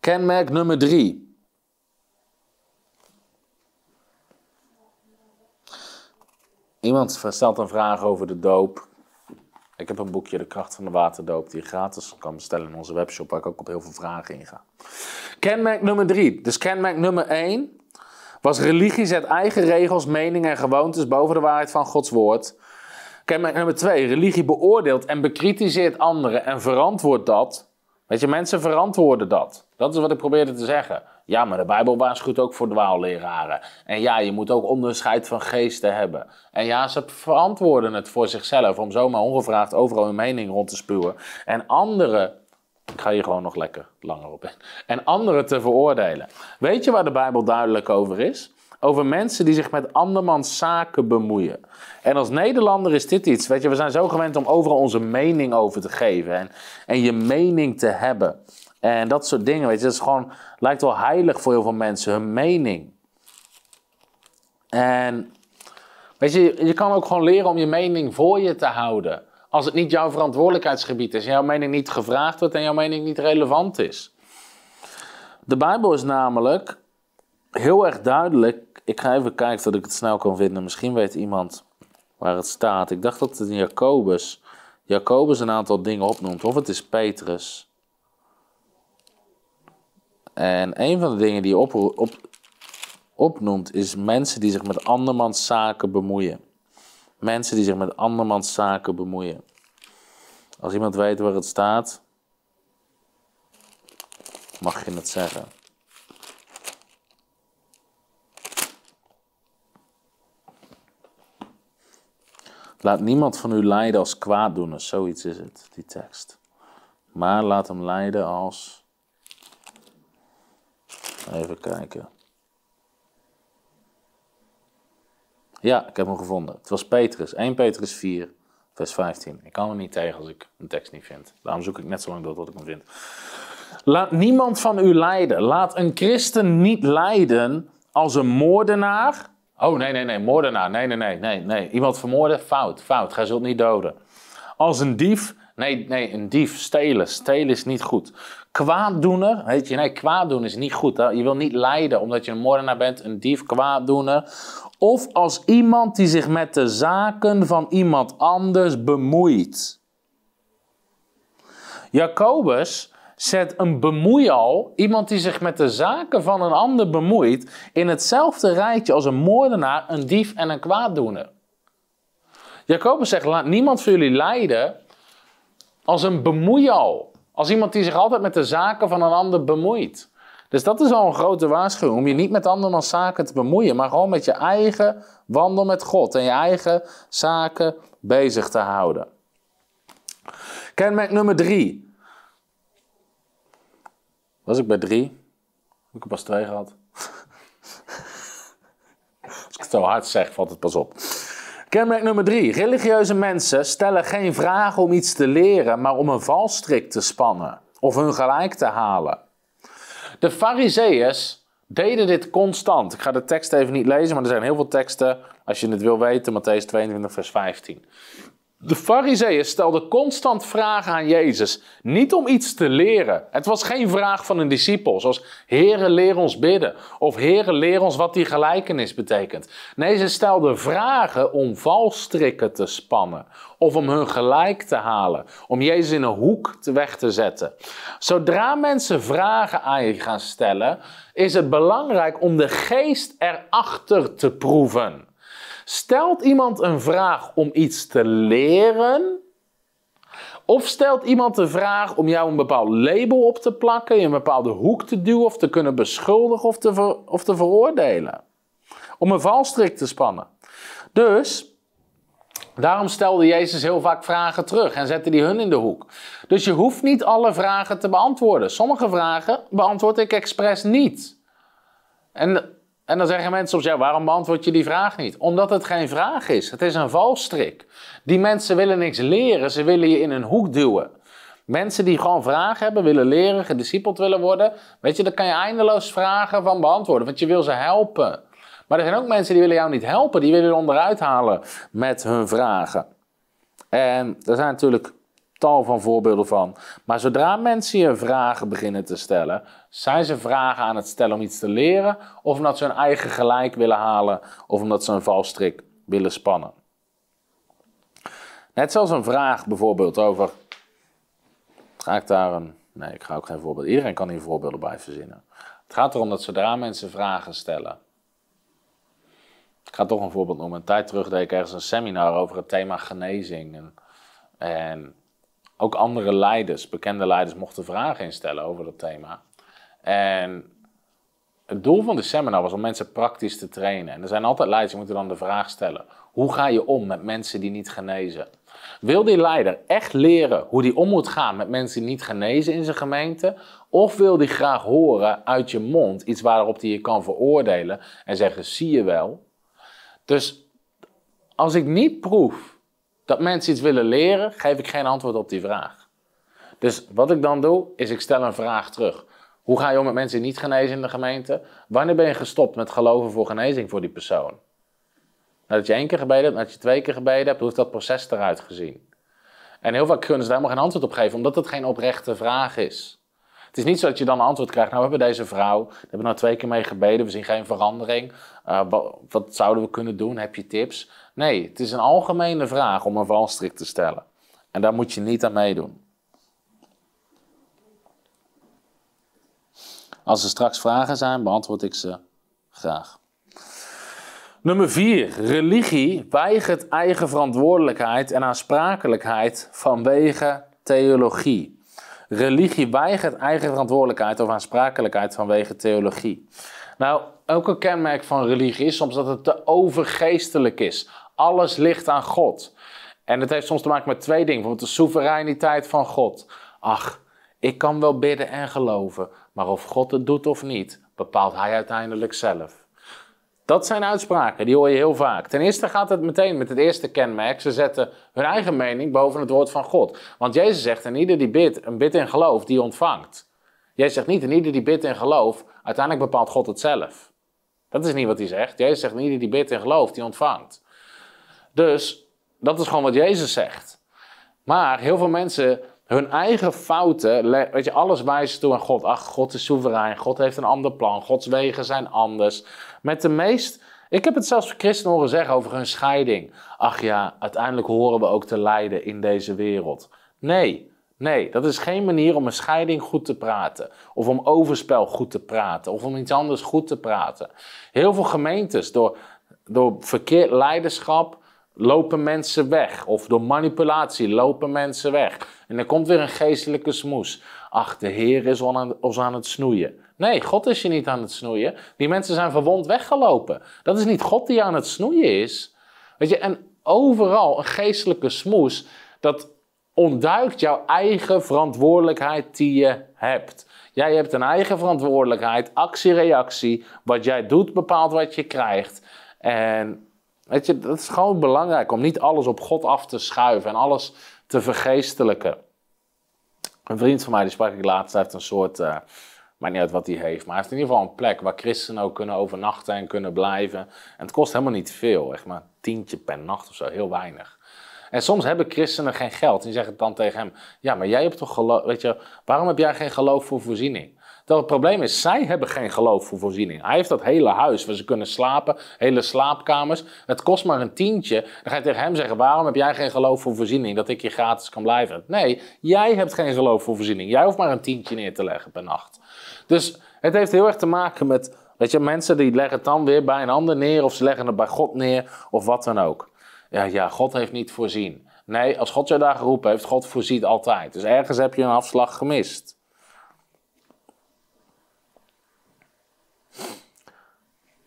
Kenmerk nummer drie. Iemand stelt een vraag over de doop. Ik heb een boekje, De Kracht van de Waterdoop, die je gratis kan bestellen in onze webshop, waar ik ook op heel veel vragen inga. Kenmerk nummer drie. Dus kenmerk nummer één was religie zet eigen regels, meningen en gewoontes boven de waarheid van Gods woord. Kijk, nummer twee. Religie beoordeelt en bekritiseert anderen en verantwoordt dat. Weet je, mensen verantwoorden dat. Dat is wat ik probeerde te zeggen. Ja, maar de Bijbel waarschuwt ook voor dwaalleraren. En ja, je moet ook onderscheid van geesten hebben. En ja, ze verantwoorden het voor zichzelf om zomaar ongevraagd overal hun mening rond te spuwen. En anderen ik ga hier gewoon nog lekker langer op in. En anderen te veroordelen. Weet je waar de Bijbel duidelijk over is? Over mensen die zich met andermans zaken bemoeien. En als Nederlander is dit iets. Weet je, we zijn zo gewend om overal onze mening over te geven. En, en je mening te hebben. En dat soort dingen. Weet je, dat is gewoon, lijkt wel heilig voor heel veel mensen. Hun mening. En Weet je, je kan ook gewoon leren om je mening voor je te houden. Als het niet jouw verantwoordelijkheidsgebied is, jouw mening niet gevraagd wordt en jouw mening niet relevant is. De Bijbel is namelijk heel erg duidelijk. Ik ga even kijken dat ik het snel kan vinden. Misschien weet iemand waar het staat. Ik dacht dat het in Jacobus. Jacobus een aantal dingen opnoemt. Of het is Petrus. En een van de dingen die op, op, opnoemt is mensen die zich met andermans zaken bemoeien. Mensen die zich met andermans zaken bemoeien. Als iemand weet waar het staat, mag je het zeggen. Laat niemand van u lijden als kwaaddoener, zoiets is het, die tekst. Maar laat hem leiden als. Even kijken. Ja, ik heb hem gevonden. Het was Petrus, 1 Petrus 4. Vers 15. Ik kan er niet tegen als ik een tekst niet vind. Daarom zoek ik net zo lang door tot ik hem vind. Laat niemand van u lijden. Laat een christen niet lijden als een moordenaar. Oh nee, nee, nee, moordenaar. Nee, nee, nee, nee, nee. Iemand vermoorden? Fout, fout. Gij zult niet doden. Als een dief? Nee, nee, een dief. Stelen. Stelen is niet goed. Kwaaddoener? Heet je, nee, kwaaddoen is niet goed. Je wil niet lijden omdat je een moordenaar bent, een dief, kwaaddoener of als iemand die zich met de zaken van iemand anders bemoeit. Jacobus zet een bemoeial, iemand die zich met de zaken van een ander bemoeit, in hetzelfde rijtje als een moordenaar, een dief en een kwaaddoener. Jacobus zegt: laat niemand voor jullie lijden als een bemoeial, als iemand die zich altijd met de zaken van een ander bemoeit. Dus dat is al een grote waarschuwing. Om je niet met andermans zaken te bemoeien, maar gewoon met je eigen wandel met God en je eigen zaken bezig te houden. Kenmerk nummer drie. Was ik bij drie? Heb ik er pas twee gehad? Als ik het zo hard zeg, valt het pas op. Kenmerk nummer drie. Religieuze mensen stellen geen vragen om iets te leren, maar om een valstrik te spannen of hun gelijk te halen. De Fariseeërs deden dit constant. Ik ga de tekst even niet lezen, maar er zijn heel veel teksten, als je het wil weten, Matthäus 22, vers 15. De fariseeën stelden constant vragen aan Jezus, niet om iets te leren. Het was geen vraag van een discipel, zoals Heere, leer ons bidden of Heere, leer ons wat die gelijkenis betekent. Nee, ze stelden vragen om valstrikken te spannen of om hun gelijk te halen, om Jezus in een hoek te weg te zetten. Zodra mensen vragen aan je gaan stellen, is het belangrijk om de geest erachter te proeven. Stelt iemand een vraag om iets te leren? Of stelt iemand de vraag om jou een bepaald label op te plakken, je een bepaalde hoek te duwen of te kunnen beschuldigen of te, ver, of te veroordelen? Om een valstrik te spannen. Dus Daarom stelde Jezus heel vaak vragen terug en zette die hun in de hoek. Dus je hoeft niet alle vragen te beantwoorden. Sommige vragen beantwoord ik expres niet. En en dan zeggen mensen soms, ja, waarom beantwoord je die vraag niet? Omdat het geen vraag is. Het is een valstrik. Die mensen willen niks leren, ze willen je in een hoek duwen. Mensen die gewoon vragen hebben, willen leren, gediscipeld willen worden. Weet je, dan kan je eindeloos vragen van beantwoorden, want je wil ze helpen. Maar er zijn ook mensen die willen jou niet helpen, die willen je onderuit halen met hun vragen. En er zijn natuurlijk tal van voorbeelden van. Maar zodra mensen je vragen beginnen te stellen, zijn ze vragen aan het stellen om iets te leren, of omdat ze hun eigen gelijk willen halen, of omdat ze een valstrik willen spannen? Net zoals een vraag bijvoorbeeld over. Ga ik daar een. Nee, ik ga ook geen voorbeeld. Iedereen kan hier voorbeelden bij verzinnen. Het gaat erom dat zodra mensen vragen stellen. Ik ga toch een voorbeeld noemen. Een tijd terug deed ik ergens een seminar over het thema genezing. En, en ook andere leiders, bekende leiders, mochten vragen instellen over dat thema. En het doel van de seminar was om mensen praktisch te trainen. En er zijn altijd leiders die moeten dan de vraag stellen: hoe ga je om met mensen die niet genezen? Wil die leider echt leren hoe die om moet gaan met mensen die niet genezen in zijn gemeente? Of wil die graag horen uit je mond iets waarop die je kan veroordelen en zeggen: zie je wel? Dus als ik niet proef dat mensen iets willen leren, geef ik geen antwoord op die vraag. Dus wat ik dan doe, is ik stel een vraag terug. Hoe ga je om met mensen die niet genezen in de gemeente? Wanneer ben je gestopt met geloven voor genezing voor die persoon? Nadat nou, je één keer gebeden hebt, nadat je twee keer gebeden hebt, hoe heeft dat proces eruit gezien? En heel vaak kunnen ze daar helemaal geen antwoord op geven, omdat het geen oprechte vraag is. Het is niet zo dat je dan een antwoord krijgt. Nou, we hebben deze vrouw, daar hebben we nou twee keer mee gebeden, we zien geen verandering. Eh, wat, wat, zouden we kunnen doen? Heb je tips? Nee, het is een algemene vraag om een valstrik te stellen. En daar moet je niet aan meedoen. Als er straks vragen zijn, beantwoord ik ze graag. Nummer 4. Religie weigert eigen verantwoordelijkheid en aansprakelijkheid vanwege theologie. Religie weigert eigen verantwoordelijkheid of aansprakelijkheid vanwege theologie. Nou, ook een kenmerk van religie is soms dat het te overgeestelijk is. Alles ligt aan God. En het heeft soms te maken met twee dingen. Bijvoorbeeld de soevereiniteit van God. Ach, ik kan wel bidden en geloven. Maar of God het doet of niet, bepaalt hij uiteindelijk zelf. Dat zijn uitspraken, die hoor je heel vaak. Ten eerste gaat het meteen met het eerste kenmerk. Ze zetten hun eigen mening boven het woord van God. Want Jezus zegt, en ieder die bidt, een bid in geloof, die ontvangt. Jezus zegt niet, en ieder die bidt in geloof, uiteindelijk bepaalt God het zelf. Dat is niet wat hij zegt. Jezus zegt, en ieder die bidt in geloof, die ontvangt. Dus, dat is gewoon wat Jezus zegt. Maar heel veel mensen hun eigen fouten, weet je, alles wijzen toe aan God. Ach, God is soeverein, God heeft een ander plan, Gods wegen zijn anders. Met de meest, ik heb het zelfs voor christenen horen zeggen over hun scheiding. Ach ja, uiteindelijk horen we ook te lijden in deze wereld. Nee, Nee, dat is geen manier om een scheiding goed te praten. Of om overspel goed te praten. Of om iets anders goed te praten. Heel veel gemeentes, door, door verkeerd leiderschap, lopen mensen weg. Of door manipulatie lopen mensen weg. En er komt weer een geestelijke smoes. Ach, de Heer is ons aan het snoeien. Nee, God is je niet aan het snoeien. Die mensen zijn verwond weggelopen. Dat is niet God die aan het snoeien is. Weet je, en overal een geestelijke smoes, dat ontduikt jouw eigen verantwoordelijkheid die je hebt. Jij hebt een eigen verantwoordelijkheid, actie-reactie. Wat jij doet bepaalt wat je krijgt. En Weet je, dat is gewoon belangrijk om niet alles op God af te schuiven en alles te vergeestelijken. Een vriend van mij, die sprak ik laatst, heeft een soort, uh, niet uit wat hij heeft, maar hij heeft in ieder geval een plek waar christenen ook kunnen overnachten en kunnen blijven. En het kost helemaal niet veel, echt maar een tientje per nacht of zo, heel weinig. En soms hebben christenen geen geld en die zeggen dan tegen hem, ja, maar jij hebt toch geloof, weet je, waarom heb jij geen geloof voor voorziening? Dat het probleem is, zij hebben geen geloof voor voorziening. Hij heeft dat hele huis waar ze kunnen slapen, hele slaapkamers. Het kost maar een tientje. Dan ga je tegen hem zeggen, waarom heb jij geen geloof voor voorziening? Dat ik hier gratis kan blijven. Nee, jij hebt geen geloof voor voorziening. Jij hoeft maar een tientje neer te leggen per nacht. Dus het heeft heel erg te maken met... Weet je, mensen die leggen het dan weer bij een ander neer, of ze leggen het bij God neer, of wat dan ook. Ja, ja, God heeft niet voorzien. Nee, als God jou daar geroepen heeft, God voorziet altijd. Dus ergens heb je een afslag gemist.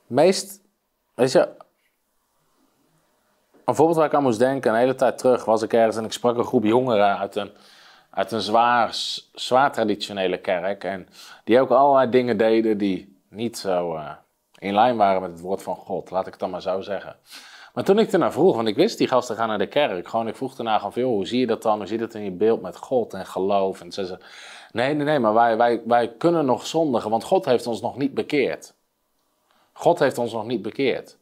meest, weet je, een voorbeeld waar ik aan moest denken, een hele tijd terug was ik ergens en ik sprak een groep jongeren uit een, uit een zwaar, zwaar traditionele kerk. En die ook allerlei dingen deden die niet zo eh, in lijn waren met het woord van God, laat ik het dan maar zo zeggen. Maar toen ik ernaar vroeg, want ik wist die gasten gaan naar de kerk. Gewoon, ik vroeg daarna van veel, hoe zie je dat dan? Hoe zit het in je beeld met God en geloof? En ze zeiden, nee, nee, nee, maar wij, wij, wij kunnen nog zondigen, want God heeft ons nog niet bekeerd. God heeft ons nog niet bekeerd.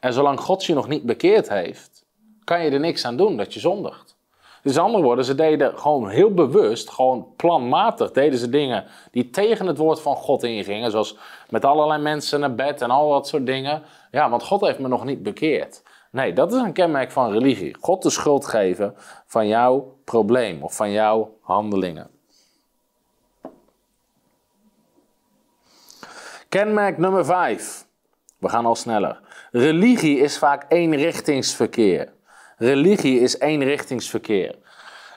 En zolang God je nog niet bekeerd heeft, kan je er niks aan doen dat je zondigt. Dus andere woorden, ze deden gewoon heel bewust, gewoon planmatig, deden ze dingen die tegen het woord van God ingingen. Zoals met allerlei mensen naar bed en al dat soort dingen. Ja, want God heeft me nog niet bekeerd. Nee, dat is een kenmerk van religie. God de schuld geven van jouw probleem of van jouw handelingen. Kenmerk nummer 5. We gaan al sneller. Religie is vaak eenrichtingsverkeer. Religie is eenrichtingsverkeer.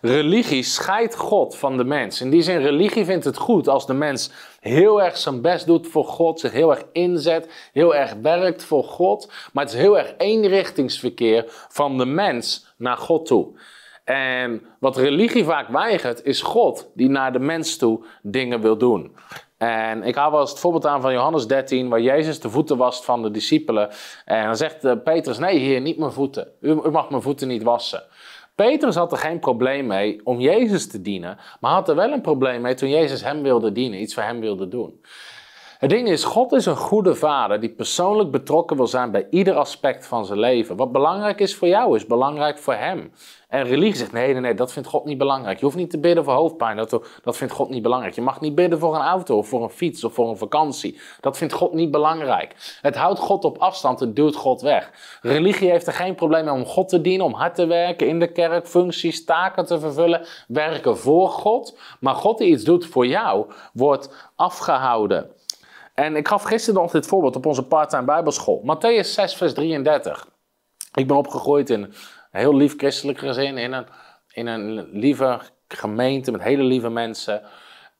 Religie scheidt God van de mens. In die zin, religie vindt het goed als de mens heel erg zijn best doet voor God, zich heel erg inzet, heel erg werkt voor God. Maar het is heel erg eenrichtingsverkeer van de mens naar God toe. En wat religie vaak weigert, is God die naar de mens toe dingen wil doen. En ik haal wel eens het voorbeeld aan van Johannes 13, waar Jezus de voeten wast van de discipelen. En dan zegt eh, Petrus: Nee, heer, niet mijn voeten. U, u mag mijn voeten niet wassen. Petrus had er geen probleem mee om Jezus te dienen, maar had er wel een probleem mee toen Jezus hem wilde dienen, iets voor hem wilde doen. Het ding is, God is een goede vader die persoonlijk betrokken wil zijn bij ieder aspect van zijn leven. Wat belangrijk is voor jou, is belangrijk voor hem. En religie zegt, nee, nee, nee, dat vindt God niet belangrijk. Je hoeft niet te bidden voor hoofdpijn, dat, dat vindt God niet belangrijk. Je mag niet bidden voor een auto of voor een fiets of voor een vakantie. Dat vindt God niet belangrijk. Het houdt God op afstand, en duwt God weg. Religie heeft er geen probleem mee om God te dienen, om hard te werken, in de kerk functies, taken te vervullen, werken voor God. Maar God die iets doet voor jou, wordt afgehouden. En ik gaf gisteren nog dit voorbeeld op onze part-time bijbelschool. Matthäus 6, vers 33. Ik ben opgegroeid in een heel lief christelijk gezin, in een, in een lieve gemeente met hele lieve mensen.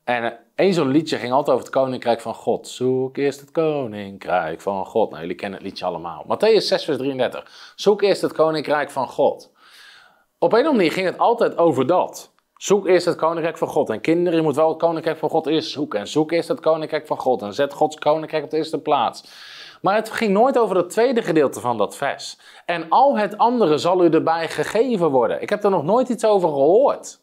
En één zo'n liedje ging altijd over het koninkrijk van God. Zoek eerst het koninkrijk van God. Nou, jullie kennen het liedje allemaal. Matthäus 6, vers 33. Zoek eerst het koninkrijk van God. Op een of andere manier ging het altijd over dat. Zoek eerst het koninkrijk van God. En kinderen, je moet wel het koninkrijk van God is zoeken. En zoek eerst het koninkrijk van God. En zet Gods koninkrijk op de eerste plaats. Maar het ging nooit over het tweede gedeelte van dat vers. En al het andere zal u erbij gegeven worden. Ik heb er nog nooit iets over gehoord.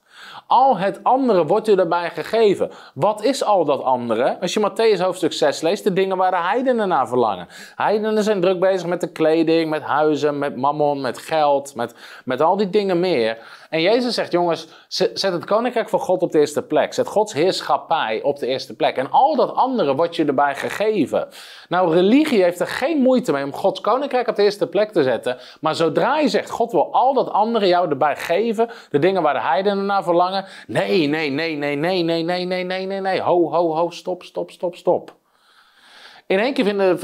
Al het andere wordt u erbij gegeven. Wat is al dat andere? Als je Matthäus hoofdstuk 6 leest, de dingen waar de heidenen naar verlangen. Heidenen zijn druk bezig met de kleding, met huizen, met mammon, met geld, met, met al die dingen meer. En Jezus zegt, jongens, zet het koninkrijk van God op de eerste plek. Zet Gods heerschappij op de eerste plek. En al dat andere wordt je erbij gegeven. Nou, religie heeft er geen moeite mee om Gods koninkrijk op de eerste plek te zetten. Maar zodra je zegt, God wil al dat andere jou erbij geven, de dingen waar de heidenen naar verlangen. Nee, nee, nee, nee, nee, nee, nee, nee, nee, nee, nee. Ho, ho, ho, stop, stop, stop, stop. In één keer vinden,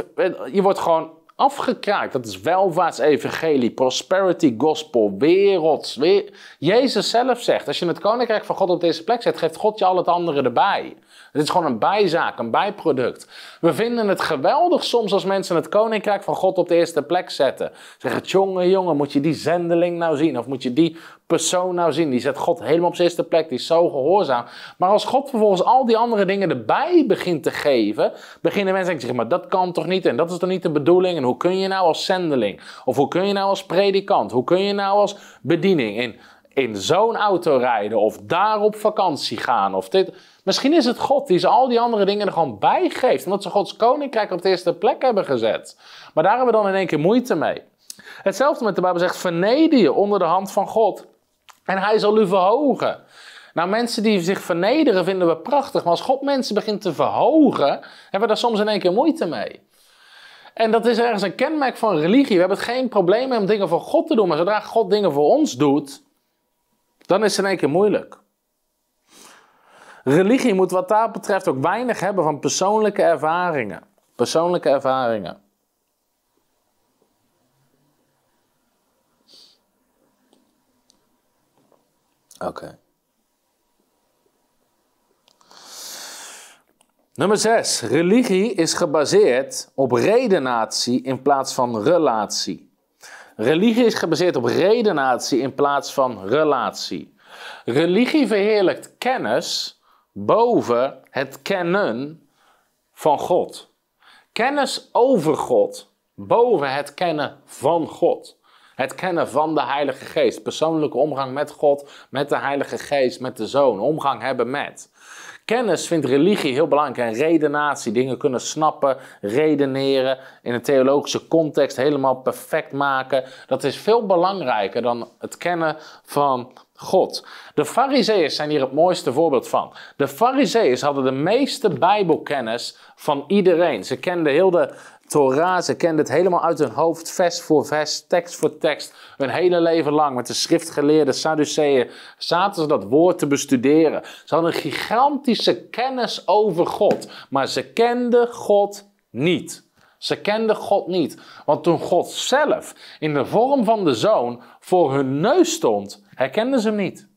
je wordt gewoon afgekraakt. Dat is welvaartsevangelie, prosperity gospel, werelds. Wereld. Jezus zelf zegt, als je het koninkrijk van God op deze plek zet, geeft God je al het andere erbij. Het is gewoon een bijzaak, een bijproduct. We vinden het geweldig soms als mensen het koninkrijk van God op de eerste plek zetten. Zeggen, jongen, jongen, moet je die zendeling nou zien? Of moet je die persoon nou zien? Die zet God helemaal op zijn eerste plek, die is zo gehoorzaam. Maar als God vervolgens al die andere dingen erbij begint te geven, beginnen mensen te zeggen, maar dat kan toch niet en dat is toch niet de bedoeling? En hoe kun je nou als zendeling? Of hoe kun je nou als predikant? Hoe kun je nou als bediening in, in zo'n auto rijden of daar op vakantie gaan? Of dit. Misschien is het God die ze al die andere dingen er gewoon bij geeft, omdat ze Gods koninkrijk op de eerste plek hebben gezet. Maar daar hebben we dan in één keer moeite mee. Hetzelfde met de Bijbel zegt: vernederen je onder de hand van God en hij zal u verhogen. Nou, mensen die zich vernederen vinden we prachtig. Maar als God mensen begint te verhogen, hebben we daar soms in één keer moeite mee. En dat is ergens een kenmerk van religie. We hebben het geen probleem om dingen voor God te doen. Maar zodra God dingen voor ons doet, dan is het in één keer moeilijk. Religie moet wat dat betreft ook weinig hebben van persoonlijke ervaringen. Persoonlijke ervaringen. Oké. Nummer 6. Religie is gebaseerd op redenatie in plaats van relatie. Religie is gebaseerd op redenatie in plaats van relatie. Religie verheerlijkt kennis boven het kennen van God. Kennis over God boven het kennen van God. Het kennen van de Heilige Geest. Persoonlijke omgang met God, met de Heilige Geest, met de Zoon. Omgang hebben met. Kennis vindt religie heel belangrijk en redenatie. Dingen kunnen snappen, redeneren, in een theologische context helemaal perfect maken. Dat is veel belangrijker dan het kennen van God. De Fariseeërs zijn hier het mooiste voorbeeld van. De Fariseeërs hadden de meeste Bijbelkennis van iedereen. Ze kenden heel de Torah. Ze kenden het helemaal uit hun hoofd, vers voor vers, tekst voor tekst. Hun hele leven lang met de schriftgeleerden Sadduceeën zaten ze dat woord te bestuderen. Ze hadden een gigantische kennis over God, maar ze kenden God niet. Ze kenden God niet. Want toen God zelf in de vorm van de zoon voor hun neus stond, herkenden ze hem niet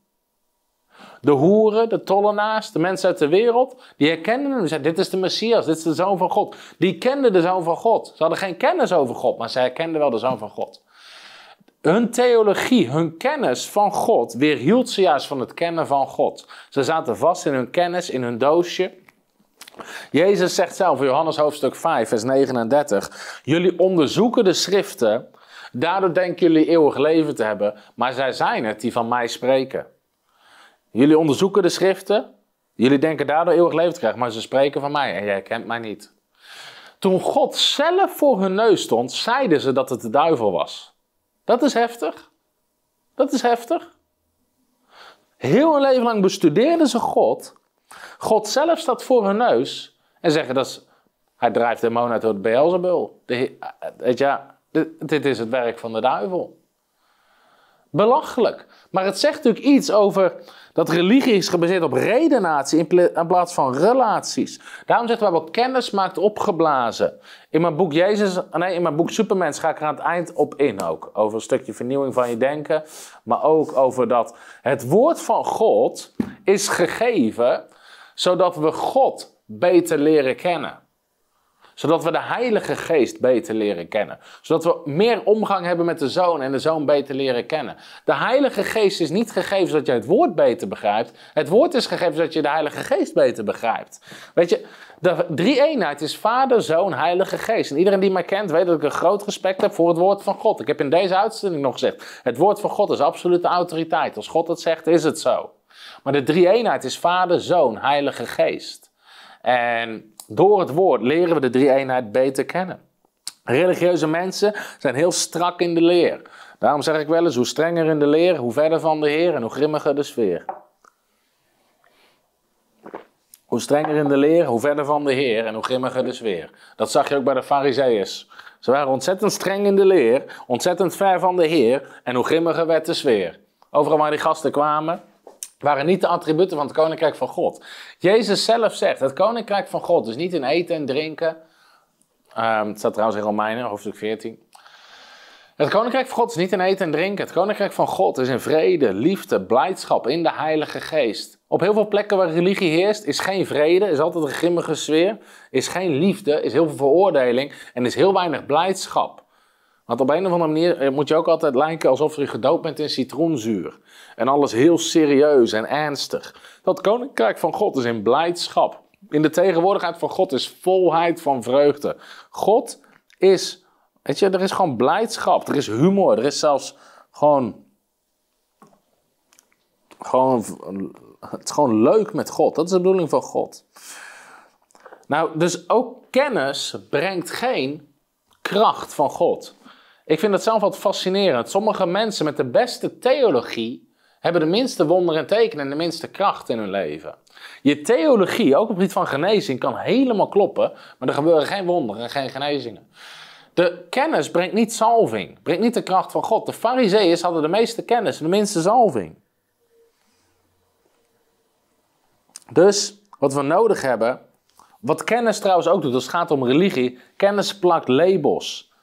de hoeren, de tollenaars, de mensen uit de wereld, die herkenden hem. Ze zeiden, dit is de Messias, dit is de Zoon van God. Die kenden de Zoon van God. Ze hadden geen kennis over God, maar ze herkenden wel de Zoon van God. Hun theologie, hun kennis van God, weerhield ze juist van het kennen van God. Ze zaten vast in hun kennis, in hun doosje. Jezus zegt zelf in Johannes hoofdstuk 5, vers 39: Jullie onderzoeken de schriften, daardoor denken jullie eeuwig leven te hebben, maar zij zijn het die van mij spreken. Jullie onderzoeken de schriften. Jullie denken daardoor eeuwig leven te krijgen, maar ze spreken van mij en jij kent mij niet. Toen God zelf voor hun neus stond, zeiden ze dat het de duivel was. Dat is heftig. Dat is heftig. Heel hun leven lang bestudeerden ze God. God zelf staat voor hun neus en zeggen dat hij drijft demonen uit het Beelzebul. Eh, weet je, dit is het werk van de duivel. Belachelijk. Maar het zegt natuurlijk iets over dat religie is gebaseerd op redenatie in plaats van relaties. Daarom zegt we kennis maakt opgeblazen. In mijn boek Jezus, ah, nee, in mijn boek Supermens ga ik er aan het eind op in ook. Over een stukje vernieuwing van je denken. Maar ook over dat het woord van God is gegeven, zodat we God beter leren kennen zodat we de Heilige Geest beter leren kennen. Zodat we meer omgang hebben met de Zoon en de Zoon beter leren kennen. De Heilige Geest is niet gegeven zodat je het woord beter begrijpt. Het woord is gegeven zodat je de Heilige Geest beter begrijpt. Weet je, de drie-eenheid is Vader, Zoon, Heilige Geest. En iedereen die mij kent weet dat ik een groot respect heb voor het woord van God. Ik heb in deze uitzending nog gezegd: het woord van God is absolute autoriteit. Als God het zegt, is het zo. Maar de drie-eenheid is Vader, Zoon, Heilige Geest. En door het woord leren we de drie eenheid beter kennen. Religieuze mensen zijn heel strak in de leer. Daarom zeg ik wel eens: hoe strenger in de leer, hoe verder van de Heer en hoe grimmiger de sfeer. Hoe strenger in de leer, hoe verder van de Heer en hoe grimmiger de sfeer. Dat zag je ook bij de Fariseeërs. Ze waren ontzettend streng in de leer, ontzettend ver van de Heer en hoe grimmiger werd de sfeer. Overal waar die gasten kwamen, waren niet de attributen van het koninkrijk van God. Jezus zelf zegt, het koninkrijk van God is niet in eten en drinken. Ehm, het staat trouwens in Romeinen, hoofdstuk 14. Het koninkrijk van God is niet in eten en drinken. Het koninkrijk van God is in vrede, liefde, blijdschap in de Heilige Geest. Op heel veel plekken waar religie heerst, is geen vrede, is altijd een grimmige sfeer, is geen liefde, is heel veel veroordeling en is heel weinig blijdschap. Want op een of andere manier eh, moet je ook altijd lijken alsof je gedoopt bent in citroenzuur. En alles heel serieus en ernstig. Dat koninkrijk van God is in blijdschap. In de tegenwoordigheid van God is volheid van vreugde. God is, weet je, er is gewoon blijdschap, er is humor, er is zelfs gewoon, gewoon, het is gewoon leuk met God. Dat is de bedoeling van God. Nou, dus ook kennis brengt geen kracht van God. Ik vind dat zelf wat fascinerend. Sommige mensen met de beste theologie hebben de minste wonderen en tekenen en de minste kracht in hun leven. Je theologie, ook op het gebied van genezing, kan helemaal kloppen, maar er gebeuren geen wonderen en geen genezingen. De kennis brengt niet zalving, brengt niet de kracht van God. De Farizeeën hadden de meeste kennis en de minste zalving. Dus wat we nodig hebben, wat kennis trouwens ook doet, als het gaat om religie, kennis plakt labels.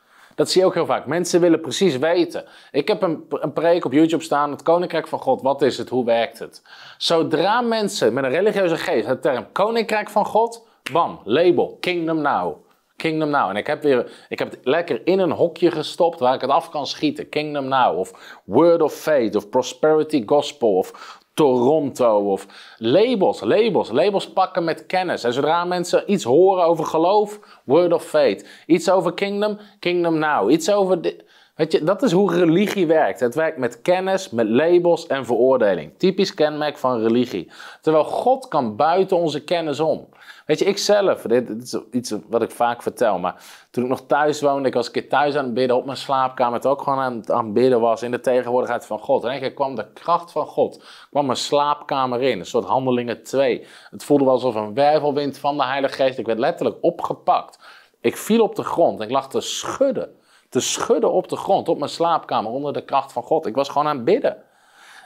Dat zie je ook heel vaak. Mensen willen precies weten. Ik heb een, een preek op YouTube staan, het Koninkrijk van God. Wat is het? Hoe werkt het? Zodra mensen met een religieuze geest het term Koninkrijk van God, bam, label, Kingdom Now. Kingdom Now. En ik heb, weer, ik heb het lekker in een hokje gestopt waar ik het af kan schieten. Kingdom Now. Of Word of Faith. Of Prosperity Gospel. Of Toronto of labels, labels, labels pakken met kennis. En zodra mensen iets horen over geloof, word of faith. Iets over kingdom, kingdom now. Iets over... de Weet je, dat is hoe religie werkt. Het werkt met kennis, met labels en veroordeling. Typisch kenmerk van religie. Terwijl God kan buiten onze kennis om. Weet je, ik zelf, dit, is iets wat ik vaak vertel, maar toen ik nog thuis woonde, ik was een keer thuis aan het bidden op mijn slaapkamer, het ook gewoon aan, aan het bidden was in de tegenwoordigheid van God. En één keer kwam de kracht van God, kwam mijn slaapkamer in, een soort handelingen 2. Het voelde wel alsof een wervelwind van de Heilige Geest, ik werd letterlijk opgepakt. Ik viel op de grond en ik lag te schudden te schudden op de grond, op mijn slaapkamer, onder de kracht van God. Ik was gewoon aan het bidden.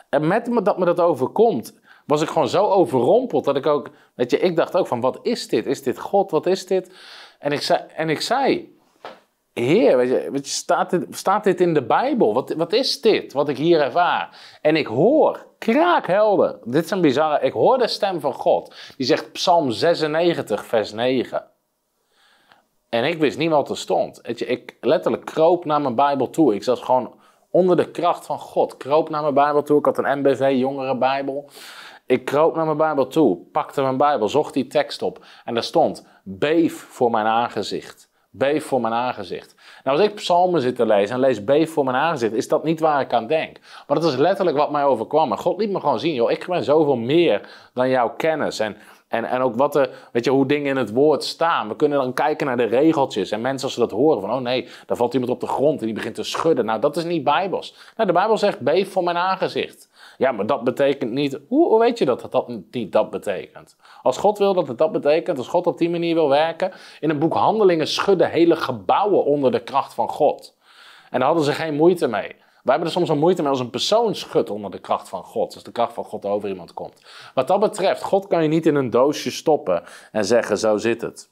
En met me dat me dat overkomt, was ik gewoon zo overrompeld dat ik ook, weet je, ik dacht ook van, wat is dit? Is dit God? Wat is dit? En ik zei, en ik zei Heer, weet je, staat, dit, staat dit in de Bijbel? Wat, wat is dit wat ik hier ervaar? En ik hoor, kraakhelder, dit is een bizarre, ik hoor de stem van God. Die zegt Psalm 96, vers 9. En ik wist niet wat er stond. Weet je, ik letterlijk kroop naar mijn Bijbel toe. Ik zat gewoon onder de kracht van God. Kroop naar mijn Bijbel toe. Ik had een MBV, jongere Bijbel. Ik kroop naar mijn Bijbel toe, pakte mijn Bijbel, zocht die tekst op. En daar stond, beef voor mijn aangezicht. Beef voor mijn aangezicht. Nou, als ik psalmen zit te lezen en lees beef voor mijn aangezicht, is dat niet waar ik aan denk. Maar dat is letterlijk wat mij overkwam. God liet me gewoon zien, joh, ik ben zoveel meer dan jouw kennis. En en, en ook wat de, weet je, hoe dingen in het woord staan. We kunnen dan kijken naar de regeltjes. En mensen als ze dat horen van, oh nee, daar valt iemand op de grond en die begint te schudden. Nou, dat is niet bijbels. Nou, de Bijbel zegt, beef voor mijn aangezicht. Ja, maar dat betekent niet, hoe, hoe weet je dat, dat dat niet dat betekent? Als God wil dat het dat betekent, als God op die manier wil werken. In een boek Handelingen schudden hele gebouwen onder de kracht van God. En daar hadden ze geen moeite mee. Wij hebben er soms wel moeite mee als een persoon schudt onder de kracht van God. Als de kracht van God over iemand komt. Wat dat betreft, God kan je niet in een doosje stoppen en zeggen: zo zit het.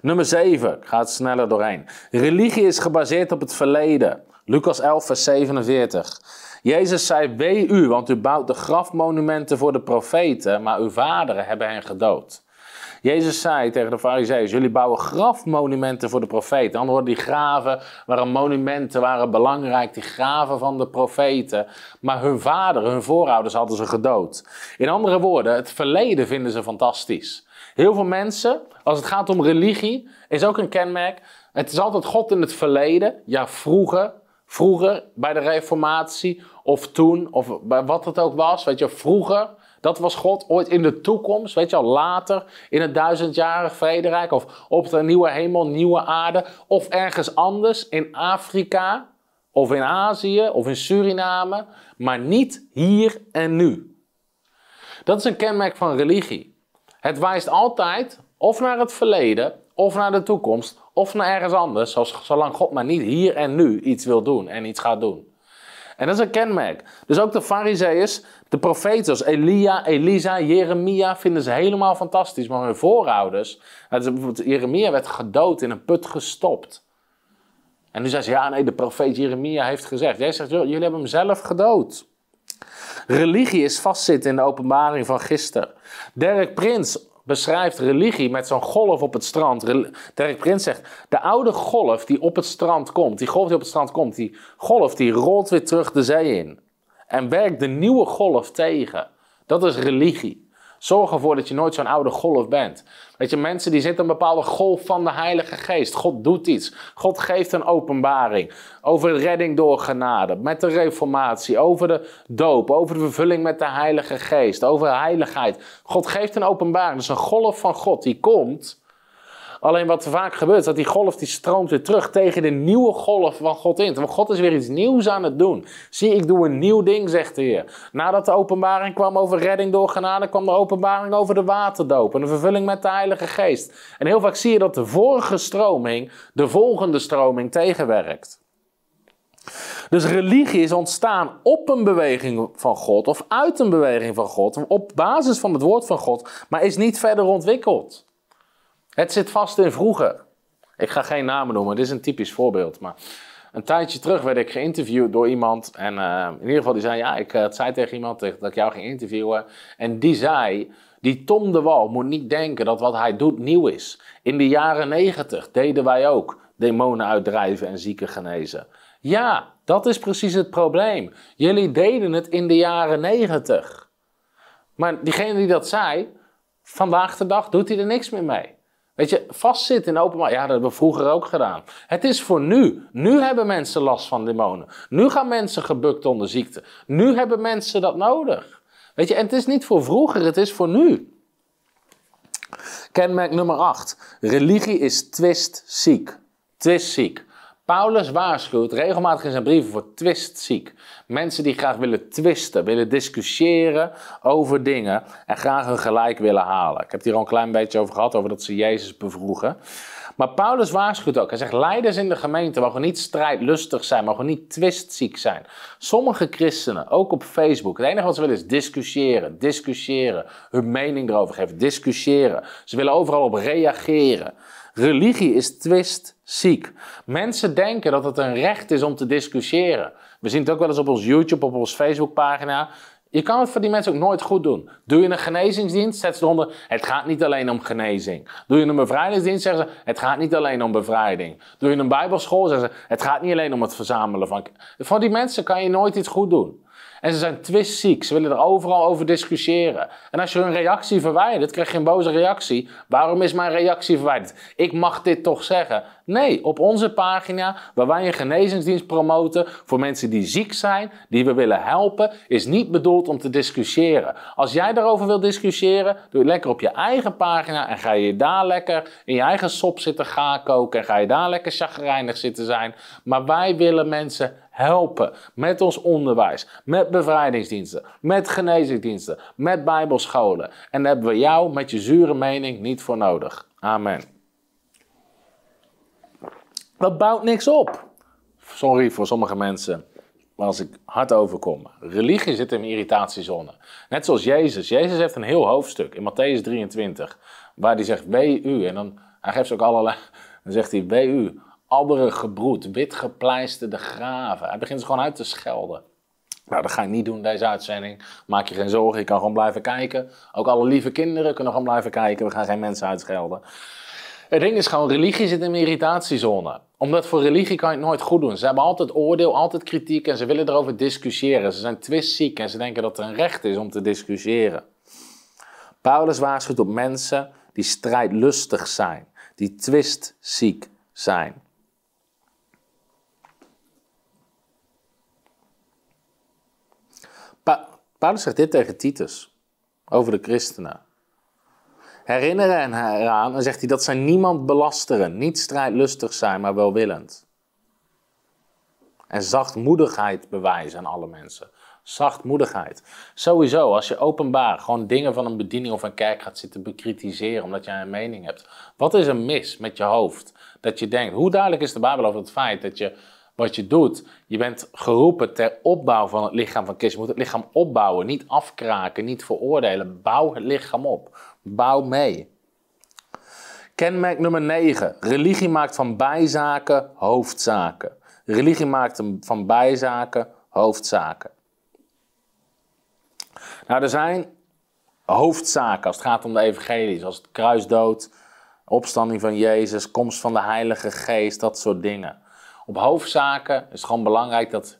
Nummer 7, ik ga het sneller doorheen. Religie is gebaseerd op het verleden. Lucas 11, vers 47. Jezus zei: Wee u, want u bouwt de grafmonumenten voor de profeten, maar uw vaderen hebben hen gedood. Jezus zei tegen de farizeeën: jullie bouwen grafmonumenten voor de profeten. Andere woorden, die graven waren monumenten, waren belangrijk, die graven van de profeten. Maar hun vader, hun voorouders hadden ze gedood. In andere woorden, het verleden vinden ze fantastisch. Heel veel mensen, als het gaat om religie, is ook een kenmerk. Het is altijd God in het verleden. Ja, vroeger, vroeger bij de Reformatie, of toen, of bij wat het ook was. Weet je, vroeger dat was God ooit in de toekomst, weet je al, later in het duizendjarige vrederijk of op de nieuwe hemel, nieuwe aarde of ergens anders in Afrika of in Azië of in Suriname, maar niet hier en nu. Dat is een kenmerk van religie. Het wijst altijd of naar het verleden of naar de toekomst of naar ergens anders, zolang God maar niet hier en nu iets wil doen en iets gaat doen. En dat is een kenmerk. Dus ook de fariseeërs, de profeten als Elia, Elisa, Jeremia vinden ze helemaal fantastisch. Maar hun voorouders, Jeremia werd gedood, in een put gestopt. En nu zei ze, ja nee, de profeet Jeremia heeft gezegd. Jij zegt, jullie hebben hem zelf gedood. Religie is vastzitten in de openbaring van gisteren. Derek Prins, beschrijft religie met zo'n golf op het strand. Dirk Prins zegt, de oude golf die op het strand komt, die golf die op het strand komt, die golf die rolt weer terug de zee in. En werkt de nieuwe golf tegen. Dat is religie. Zorg ervoor dat je nooit zo'n oude golf bent. Weet je, mensen die zitten een bepaalde golf van de Heilige Geest. God doet iets. God geeft een openbaring. Over redding door genade, met de reformatie, over de doop, over de vervulling met de Heilige Geest, over heiligheid. God geeft een openbaring. Dus een golf van God die komt Alleen wat er vaak gebeurt, is dat die golf die stroomt weer terug tegen de nieuwe golf van God in. Want God is weer iets nieuws aan het doen. Zie, ik doe een nieuw ding, zegt de Heer. Nadat de openbaring kwam over redding door genade, kwam de openbaring over de waterdoop en de vervulling met de Heilige Geest. En heel vaak zie je dat de vorige stroming de volgende stroming tegenwerkt. Dus religie is ontstaan op een beweging van God of uit een beweging van God, op basis van het woord van God, maar is niet verder ontwikkeld. Het zit vast in vroeger. Ik ga geen namen noemen, dit is een typisch voorbeeld. Maar een tijdje terug werd ik geïnterviewd door iemand. En eh, in ieder geval, die zei: Ja, ik uh, zei tegen iemand dat ik jou ging interviewen. En die zei: Die Tom de Wal moet niet denken dat wat hij doet nieuw is. In de jaren negentig deden wij ook demonen uitdrijven en zieken genezen. Ja, dat is precies het probleem. Jullie deden het in de jaren negentig. Maar diegene die dat zei, vandaag de dag doet hij er niks meer mee. Weet je, vastzitten in openbaar. Ja, dat hebben we vroeger ook gedaan. Het is voor nu. Nu hebben mensen last van demonen. Nu gaan mensen gebukt onder ziekte. Nu hebben mensen dat nodig. Weet je, en het is niet voor vroeger, het is voor nu. Kenmerk nummer 8. Religie is twistziek. Twistziek. Paulus waarschuwt regelmatig in zijn brieven voor twistziek. Mensen die graag willen twisten, willen discussiëren over dingen en graag hun gelijk willen halen. Ik heb het hier al een klein beetje over gehad, over dat ze Jezus bevroegen. Maar Paulus waarschuwt ook. Hij zegt: leiders in de gemeente mogen niet strijdlustig zijn, mogen niet twistziek zijn. Sommige christenen, ook op Facebook, het enige wat ze willen is discussiëren, discussiëren, hun mening erover geven, discussiëren. Ze willen overal op reageren. Religie is twist ziek. Mensen denken dat het een recht is om te discussiëren. We zien het ook wel eens op ons YouTube, op onze Facebookpagina. Je kan het voor die mensen ook nooit goed doen. Doe je een genezingsdienst, zet ze eronder, het gaat niet alleen om genezing. Doe je een bevrijdingsdienst, zeggen ze, het gaat niet alleen om bevrijding. Doe je een bijbelschool, zeggen ze, het gaat niet alleen om het verzamelen van... Voor die mensen kan je nooit iets goed doen. En ze zijn twistziek. Ze willen er overal over discussiëren. En als je hun reactie verwijdert, krijg je een boze reactie. Waarom is mijn reactie verwijderd? Ik mag dit toch zeggen? Nee, op onze pagina, waar wij een genezingsdienst promoten voor mensen die ziek zijn, die we willen helpen, is niet bedoeld om te discussiëren. Als jij daarover wil discussiëren, doe het lekker op je eigen pagina en ga je daar lekker in je eigen sop zitten gaan koken en ga je daar lekker chagrijnig zitten zijn. Maar wij willen mensen helpen met ons onderwijs, met bevrijdingsdiensten, met genezingsdiensten, met bijbelscholen. En daar hebben we jou met je zure mening niet voor nodig. Amen. Dat bouwt niks op. Sorry voor sommige mensen als ik hard overkom. Religie zit in irritatiezone. Net zoals Jezus. Jezus heeft een heel hoofdstuk in Matthäus 23, waar hij zegt: Wee u. En dan hij geeft ze ook allerlei. Dan zegt hij: Wee u adderen gebroed, wit gepleisterde graven. Hij begint ze gewoon uit te schelden. Nou, dat ga ik niet doen, deze uitzending. Maak je geen zorgen, je kan gewoon blijven kijken. Ook alle lieve kinderen kunnen gewoon blijven kijken. We gaan geen mensen uitschelden. Het ding is gewoon, religie zit in een irritatiezone. Omdat voor religie kan je het nooit goed doen. Ze hebben altijd oordeel, altijd kritiek en ze willen erover discussiëren. Ze zijn twistziek en ze denken dat er een recht is om te discussiëren. Paulus waarschuwt op mensen die strijdlustig zijn, die twistziek zijn. Paulus zegt dit tegen Titus over de christenen. Herinneren hen eraan, en zegt hij dat zij niemand belasteren, niet strijdlustig zijn, maar welwillend. En zachtmoedigheid bewijzen aan alle mensen. Zachtmoedigheid. Sowieso, als je openbaar gewoon dingen van een bediening of een kerk gaat zitten bekritiseren omdat jij een mening hebt. Wat is er mis met je hoofd? Dat je denkt, hoe duidelijk is de Bijbel over het feit dat je wat je doet. Je bent geroepen ter opbouw van het lichaam van Christus. Je moet het lichaam opbouwen, niet afkraken, niet veroordelen. Bouw het lichaam op. Bouw mee. Kenmerk nummer 9. Religie maakt van bijzaken hoofdzaken. Religie maakt van bijzaken hoofdzaken. Nou, er zijn hoofdzaken als het gaat om de evangelie, zoals het kruisdood, opstanding van Jezus, komst van de Heilige Geest, dat soort dingen. Op hoofdzaken is het gewoon belangrijk dat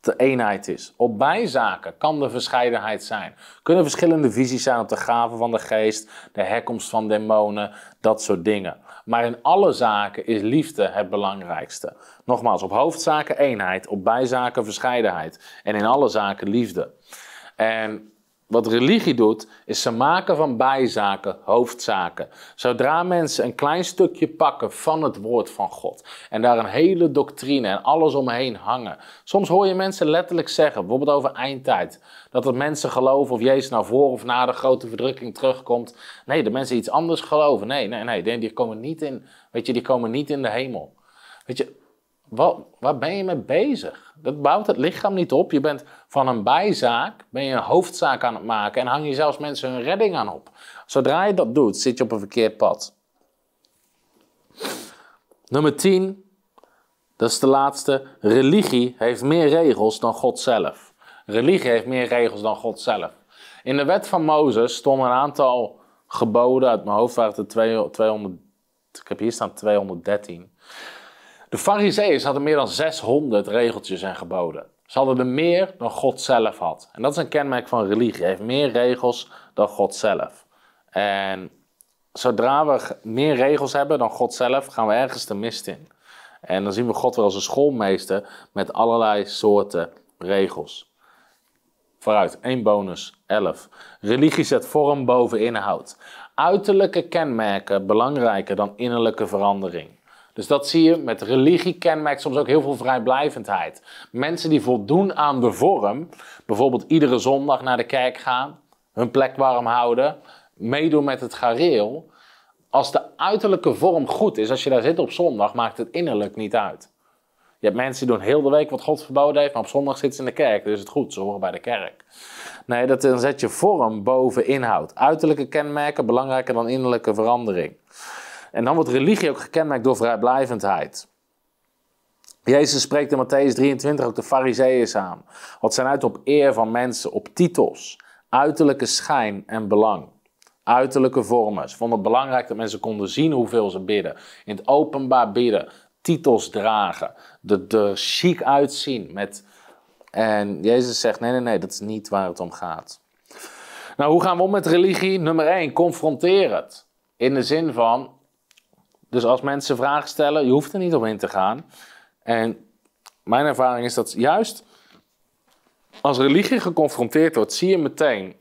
de eenheid is. Op bijzaken kan de verscheidenheid zijn. Kunnen verschillende visies zijn op de gaven van de geest, de herkomst van demonen, dat soort dingen. Maar in alle zaken is liefde het belangrijkste. Nogmaals, op hoofdzaken eenheid, op bijzaken verscheidenheid en in alle zaken liefde. En wat religie doet, is ze maken van bijzaken hoofdzaken. Zodra mensen een klein stukje pakken van het woord van God en daar een hele doctrine en alles omheen hangen. Soms hoor je mensen letterlijk zeggen, bijvoorbeeld over eindtijd, dat het mensen geloven of Jezus nou voor of na de grote verdrukking terugkomt. Nee, de mensen iets anders geloven. Nee, nee, nee, die komen niet in, weet je, die komen niet in de hemel. Weet je, wat, waar ben je mee bezig? Dat bouwt het lichaam niet op. Je bent van een bijzaak, ben je een hoofdzaak aan het maken en hang je zelfs mensen hun redding aan op. Zodra je dat doet, zit je op een verkeerd pad. Nummer 10, dat is de laatste. Religie heeft meer regels dan God zelf. Religie heeft meer regels dan God zelf. In de wet van Mozes stonden een aantal geboden, uit mijn hoofd waren het er ik heb hier staan 213. De Farizeeën hadden meer dan 600 regeltjes en geboden. Ze hadden er meer dan God zelf had. En dat is een kenmerk van religie. heeft meer regels dan God zelf. En zodra we meer regels hebben dan God zelf, gaan we ergens de mist in. En dan zien we God wel als een schoolmeester met allerlei soorten regels. Vooruit, één bonus, 11. Religie zet vorm boven inhoud. Uiterlijke kenmerken belangrijker dan innerlijke verandering. Dus dat zie je met religie kenmerkt soms ook heel veel vrijblijvendheid. Mensen die voldoen aan de vorm, bijvoorbeeld iedere zondag naar de kerk gaan, hun plek warm houden, meedoen met het gareel. Als de uiterlijke vorm goed is, als je daar zit op zondag, maakt het innerlijk niet uit. Je hebt mensen die doen heel de week wat God verboden heeft, maar op zondag zitten ze in de kerk. Dus is het goed, ze horen bij de kerk. Nee, dat, dan zet je vorm boven inhoud. Uiterlijke kenmerken belangrijker dan innerlijke verandering. En dan wordt religie ook gekenmerkt door vrijblijvendheid. Jezus spreekt in Matthäus 23 ook de Fariseeën aan. Wat zijn uit op eer van mensen, op titels, uiterlijke schijn en belang. Uiterlijke vormen. Ze vonden het belangrijk dat mensen konden zien hoeveel ze bidden. In het openbaar bidden, titels dragen, er, er chic uitzien. Met... En Jezus zegt: nee, nee, nee, dat is niet waar het om gaat. Nou, hoe gaan we om met religie? Nummer 1, confronteer het. In de zin van, dus als mensen vragen stellen, je hoeft er niet op in te gaan. En mijn ervaring is dat juist als religie geconfronteerd wordt, zie je meteen. Ik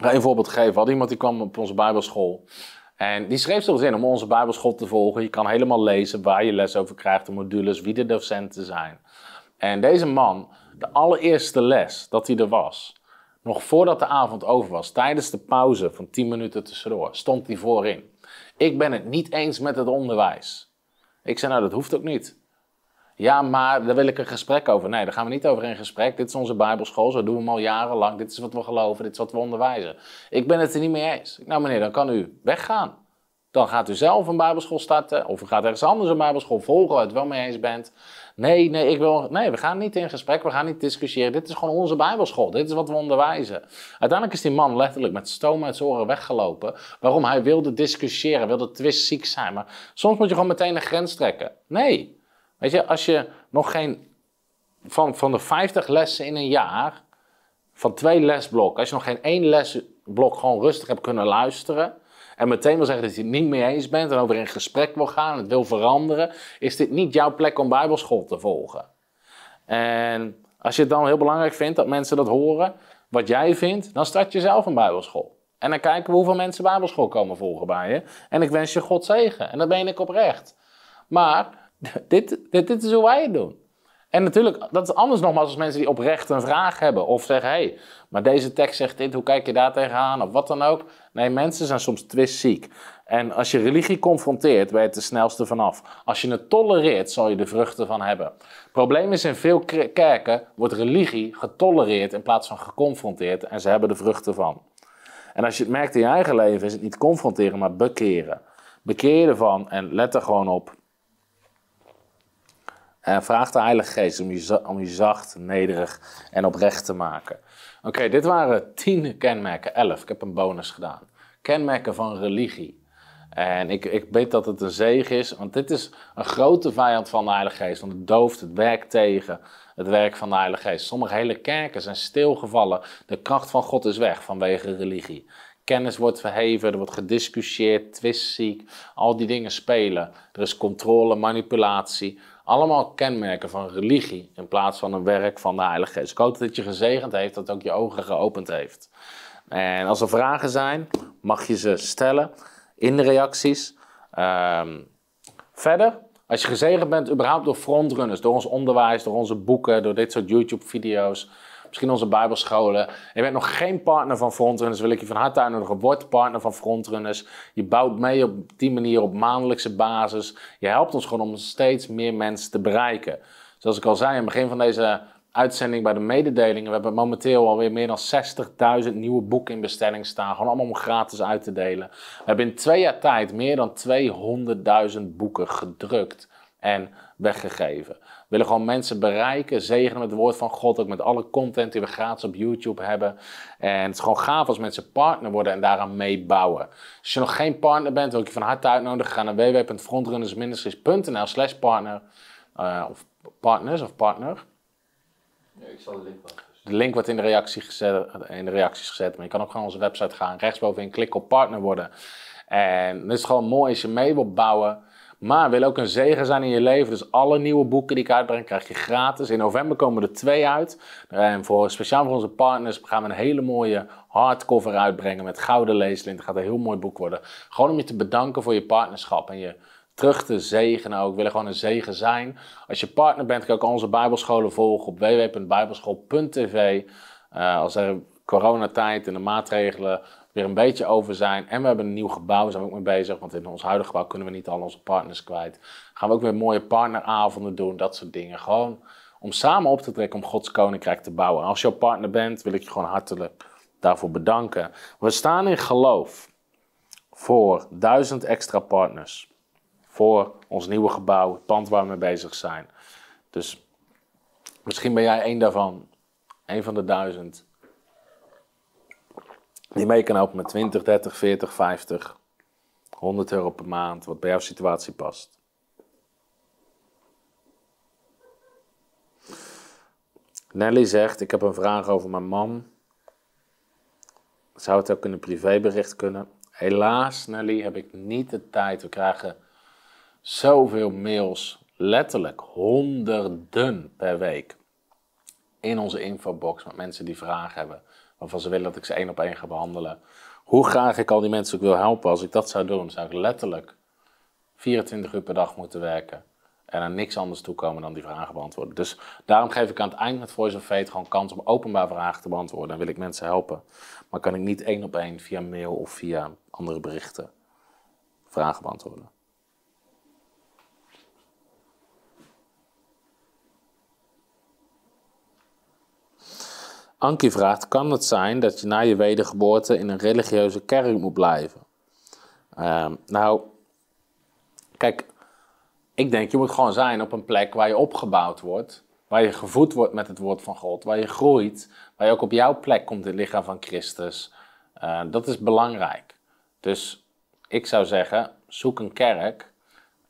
ga een voorbeeld geven. Had iemand die kwam op onze Bijbelschool. En die schreef zich in om onze Bijbelschool te volgen. Je kan helemaal lezen waar je les over krijgt, de modules, wie de docenten zijn. En deze man, de allereerste les dat hij er was, nog voordat de avond over was, tijdens de pauze van 10 minuten tussendoor, stond hij voorin. Ik ben het niet eens met het onderwijs. Ik zeg nou, dat hoeft ook niet. Ja, maar daar wil ik een gesprek over. Nee, daar gaan we niet over in gesprek. Dit is onze Bijbelschool, zo doen we hem al jarenlang. Dit is wat we geloven, dit is wat we onderwijzen. Ik ben het er niet mee eens. Nou, meneer, dan kan u weggaan. Dan gaat u zelf een Bijbelschool starten, of u gaat ergens anders een Bijbelschool volgen waar u het wel mee eens bent. Nee, nee, ik wil, nee, we gaan niet in gesprek, we gaan niet discussiëren. Dit is gewoon onze Bijbelschool, dit is wat we onderwijzen. Uiteindelijk is die man letterlijk met stoom uit zijn oren weggelopen. Waarom? Hij wilde discussiëren, wilde twistziek zijn. Maar soms moet je gewoon meteen een grens trekken. Nee. Weet je, als je nog geen. Van, van de 50 lessen in een jaar, van twee lesblokken, als je nog geen één lesblok gewoon rustig hebt kunnen luisteren en meteen wil zeggen dat je het niet mee eens bent en over in gesprek wil gaan, het wil veranderen, is dit niet jouw plek om Bijbelschool te volgen. En als je het dan heel belangrijk vindt dat mensen dat horen, wat jij vindt, dan start je zelf een Bijbelschool. En dan kijken we hoeveel mensen Bijbelschool komen volgen bij je. En ik wens je God zegen. En dat ben ik oprecht. Maar dit, dit, dit is hoe wij het doen. En natuurlijk, dat is anders nogmaals als mensen die oprecht een vraag hebben. Of zeggen, hé, hey, maar deze tekst zegt dit, hoe kijk je daar tegenaan? Of wat dan ook. Nee, mensen zijn soms twistziek. En als je religie confronteert, ben je het de snelste vanaf. Als je het tolereert, zal je de vruchten van hebben. probleem is, in veel kerken wordt religie getolereerd in plaats van geconfronteerd. En ze hebben de vruchten van. En als je het merkt in je eigen leven, is het niet confronteren, maar bekeren. Bekeer je ervan en let er gewoon op eh, vraag de Heilige Geest om je, om zacht, nederig en oprecht te maken. Oké, dit waren tien kenmerken, elf. Ik heb een bonus gedaan. Kenmerken van religie. En ik, ik weet dat het een zegen is, want dit is een grote vijand van de Heilige Geest. Want het dooft, het werkt tegen het werk van de Heilige Geest. Sommige hele kerken zijn stilgevallen. De kracht van God is weg vanwege religie kennis wordt verheven, er wordt gediscussieerd, twistziek, al die dingen spelen. Er is controle, manipulatie. Allemaal kenmerken van religie in plaats van een werk van de Heilige Geest. Ik hoop dat je gezegend heeft, dat ook je ogen geopend heeft. En als er vragen zijn, mag je ze stellen in de reacties. Ehm, verder, als je gezegend bent überhaupt door frontrunners, door ons onderwijs, door onze boeken, door dit soort YouTube-video's misschien onze bijbelscholen. je bent nog geen partner van Frontrunners, wil ik je van harte uitnodigen. Word partner van Frontrunners. Je bouwt mee op die manier op maandelijkse basis. Je helpt ons gewoon om steeds meer mensen te bereiken. Zoals ik al zei aan het begin van deze uitzending bij de mededelingen. We hebben momenteel alweer meer dan 60.000 nieuwe boeken in bestelling staan. Gewoon allemaal om gratis uit te delen. We hebben in twee jaar tijd meer dan 200.000 boeken gedrukt en weggegeven willen gewoon mensen bereiken, zegenen met het woord van God. Ook met alle content die we gratis op YouTube hebben. En het is gewoon gaaf als mensen partner worden en daaraan meebouwen. Als je nog geen partner bent, wil ik je van harte uitnodigen. Ga naar www.frontrunnersministries.nl slash partner. Eh, of partners of partner. Ja, ik zal de link maken. Dus. de link wordt in de, reactie gezet, in de reacties gezet. Maar je kan ook gewoon onze website gaan. Rechtsbovenin klik op partner worden. En het is gewoon mooi als je mee wilt bouwen. Maar wil ook een zegen zijn in je leven. Dus alle nieuwe boeken die ik uitbreng krijg je gratis. In november komen er twee uit. Eh, en voor, speciaal voor onze partners gaan we een hele mooie hardcover uitbrengen met gouden leeslint. Het gaat een heel mooi boek worden. Gewoon om je te bedanken voor je partnerschap en je terug te zegenen ook. wil willen gewoon een zegen zijn. Als je partner bent, kan je ook onze bijbelscholen volgen op www.bijbelschool.tv. Eh, als er coronatijd en de maatregelen weer een beetje over zijn. En we hebben een nieuw gebouw, daar zijn we ook mee bezig. Want in ons huidige gebouw kunnen we niet al onze partners kwijt. Gaan we ook weer mooie partneravonden doen, dat soort dingen. Gewoon om samen op te trekken om Gods koninkrijk te bouwen. als je jouw partner bent, wil ik je gewoon hartelijk daarvoor bedanken. We staan in geloof voor duizend extra partners. Voor ons nieuwe gebouw, het pand waar we mee bezig zijn. Dus misschien ben jij één daarvan. Een van de duizend die mee kan helpen met 20, 30, 40, 50, 100 euro per maand, wat bij jouw situatie past. Nelly zegt: Ik heb een vraag over mijn man. Zou het ook in een privébericht kunnen? Helaas, Nelly, heb ik niet de tijd. We krijgen zoveel mails, letterlijk honderden per week, in onze infobox met mensen die vragen hebben waarvan ze willen dat ik ze één op één ga behandelen. Hoe graag ik al die mensen ook wil helpen, als ik dat zou doen, zou ik letterlijk 24 uur per dag moeten werken. En aan niks anders toekomen dan die vragen beantwoorden. Dus daarom geef ik aan het eind met Voice of Fate gewoon kans om openbaar vragen te beantwoorden. En wil ik mensen helpen. Maar kan ik niet één op één via mail of via andere berichten vragen beantwoorden. Ankie vraagt, kan het zijn dat je na je wedergeboorte in een religieuze kerk moet blijven? Ehm, nou, kijk, ik denk, je moet gewoon zijn op een plek waar je opgebouwd wordt, waar je gevoed wordt met het woord van God, waar je groeit, waar je ook op jouw plek komt in het lichaam van Christus. Eh, dat is belangrijk. Dus ik zou zeggen, zoek een kerk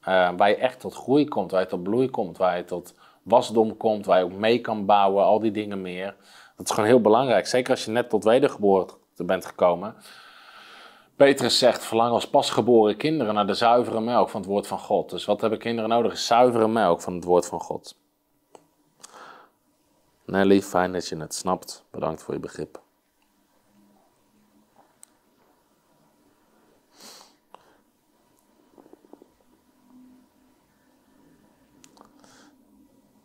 eh, waar je echt tot groei komt, waar je tot bloei komt, waar je tot wasdom komt, waar je ook mee kan bouwen, al die dingen meer. Dat is gewoon heel belangrijk. Zeker als je net tot wedergeboorte bent gekomen. Petrus zegt, verlang als pasgeboren kinderen naar de zuivere melk van het woord van God. Dus wat hebben kinderen nodig? zuivere melk van het woord van God. Nelly, fijn dat je het snapt. Bedankt voor je begrip.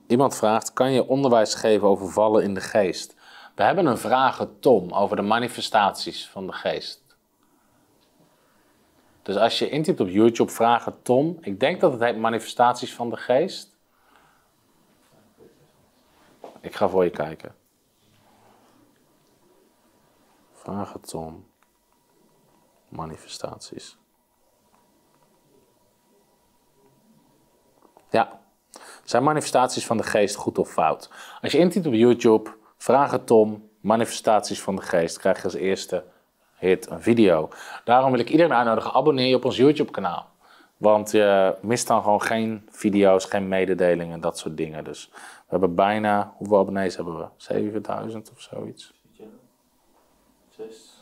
Iemand vraagt: kan je onderwijs geven over vallen in de geest? We hebben een vragen Tom over de manifestaties van de geest. Dus als je intypt op YouTube vragen Tom, ik denk dat het heet manifestaties van de geest. Ik ga voor je kijken. Vragen Tom. Manifestaties. Ja. Zijn manifestaties van de geest goed of fout? Als je intypt op YouTube Vragen Tom, manifestaties van de geest, krijg je als eerste hit een video. Daarom wil ik iedereen uitnodigen, abonneer je op ons YouTube kanaal. Want je mist dan gewoon geen video's, geen mededelingen, dat soort dingen. Dus we hebben bijna, hoeveel abonnees hebben we? 7000 of zoiets.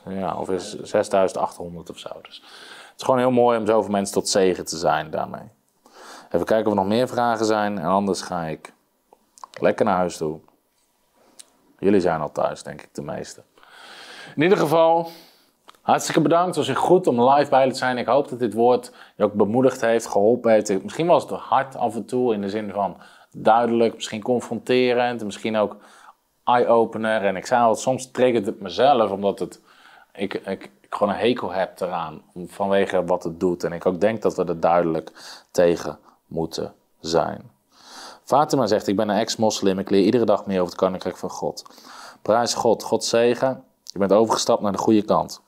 Ja, of is 6800 of zo. Dus het is gewoon heel mooi om zoveel mensen tot zegen te zijn daarmee. Even kijken of er nog meer vragen zijn. En anders ga ik lekker naar huis toe. Jullie zijn al thuis, denk ik, de meeste. In ieder geval, hartstikke bedankt. Het was goed om live bij te zijn. Ik hoop dat dit woord je ook bemoedigd heeft, geholpen heeft. Misschien was het hard af en toe in de zin van duidelijk, misschien confronterend, misschien ook eye-opener. En ik zei al, soms triggert het mezelf, omdat het, ik, ik, ik, gewoon een hekel heb eraan vanwege wat het doet. En ik ook denk dat we er duidelijk tegen moeten zijn. Fatima zegt, ik ben een ex-moslim, ik leer iedere dag meer over het koninkrijk van God. Prijs God, God zegen, je bent overgestapt naar de goede kant.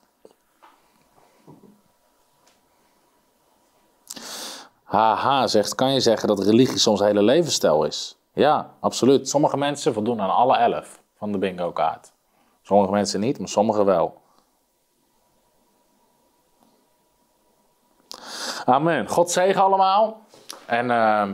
Haha zegt, kan je zeggen dat religie soms hele levensstijl is? Ja, absoluut. Sommige mensen voldoen aan alle elf van de bingo kaart. Sommige mensen niet, maar sommige wel. Amen. God zegen allemaal. En... Ehm,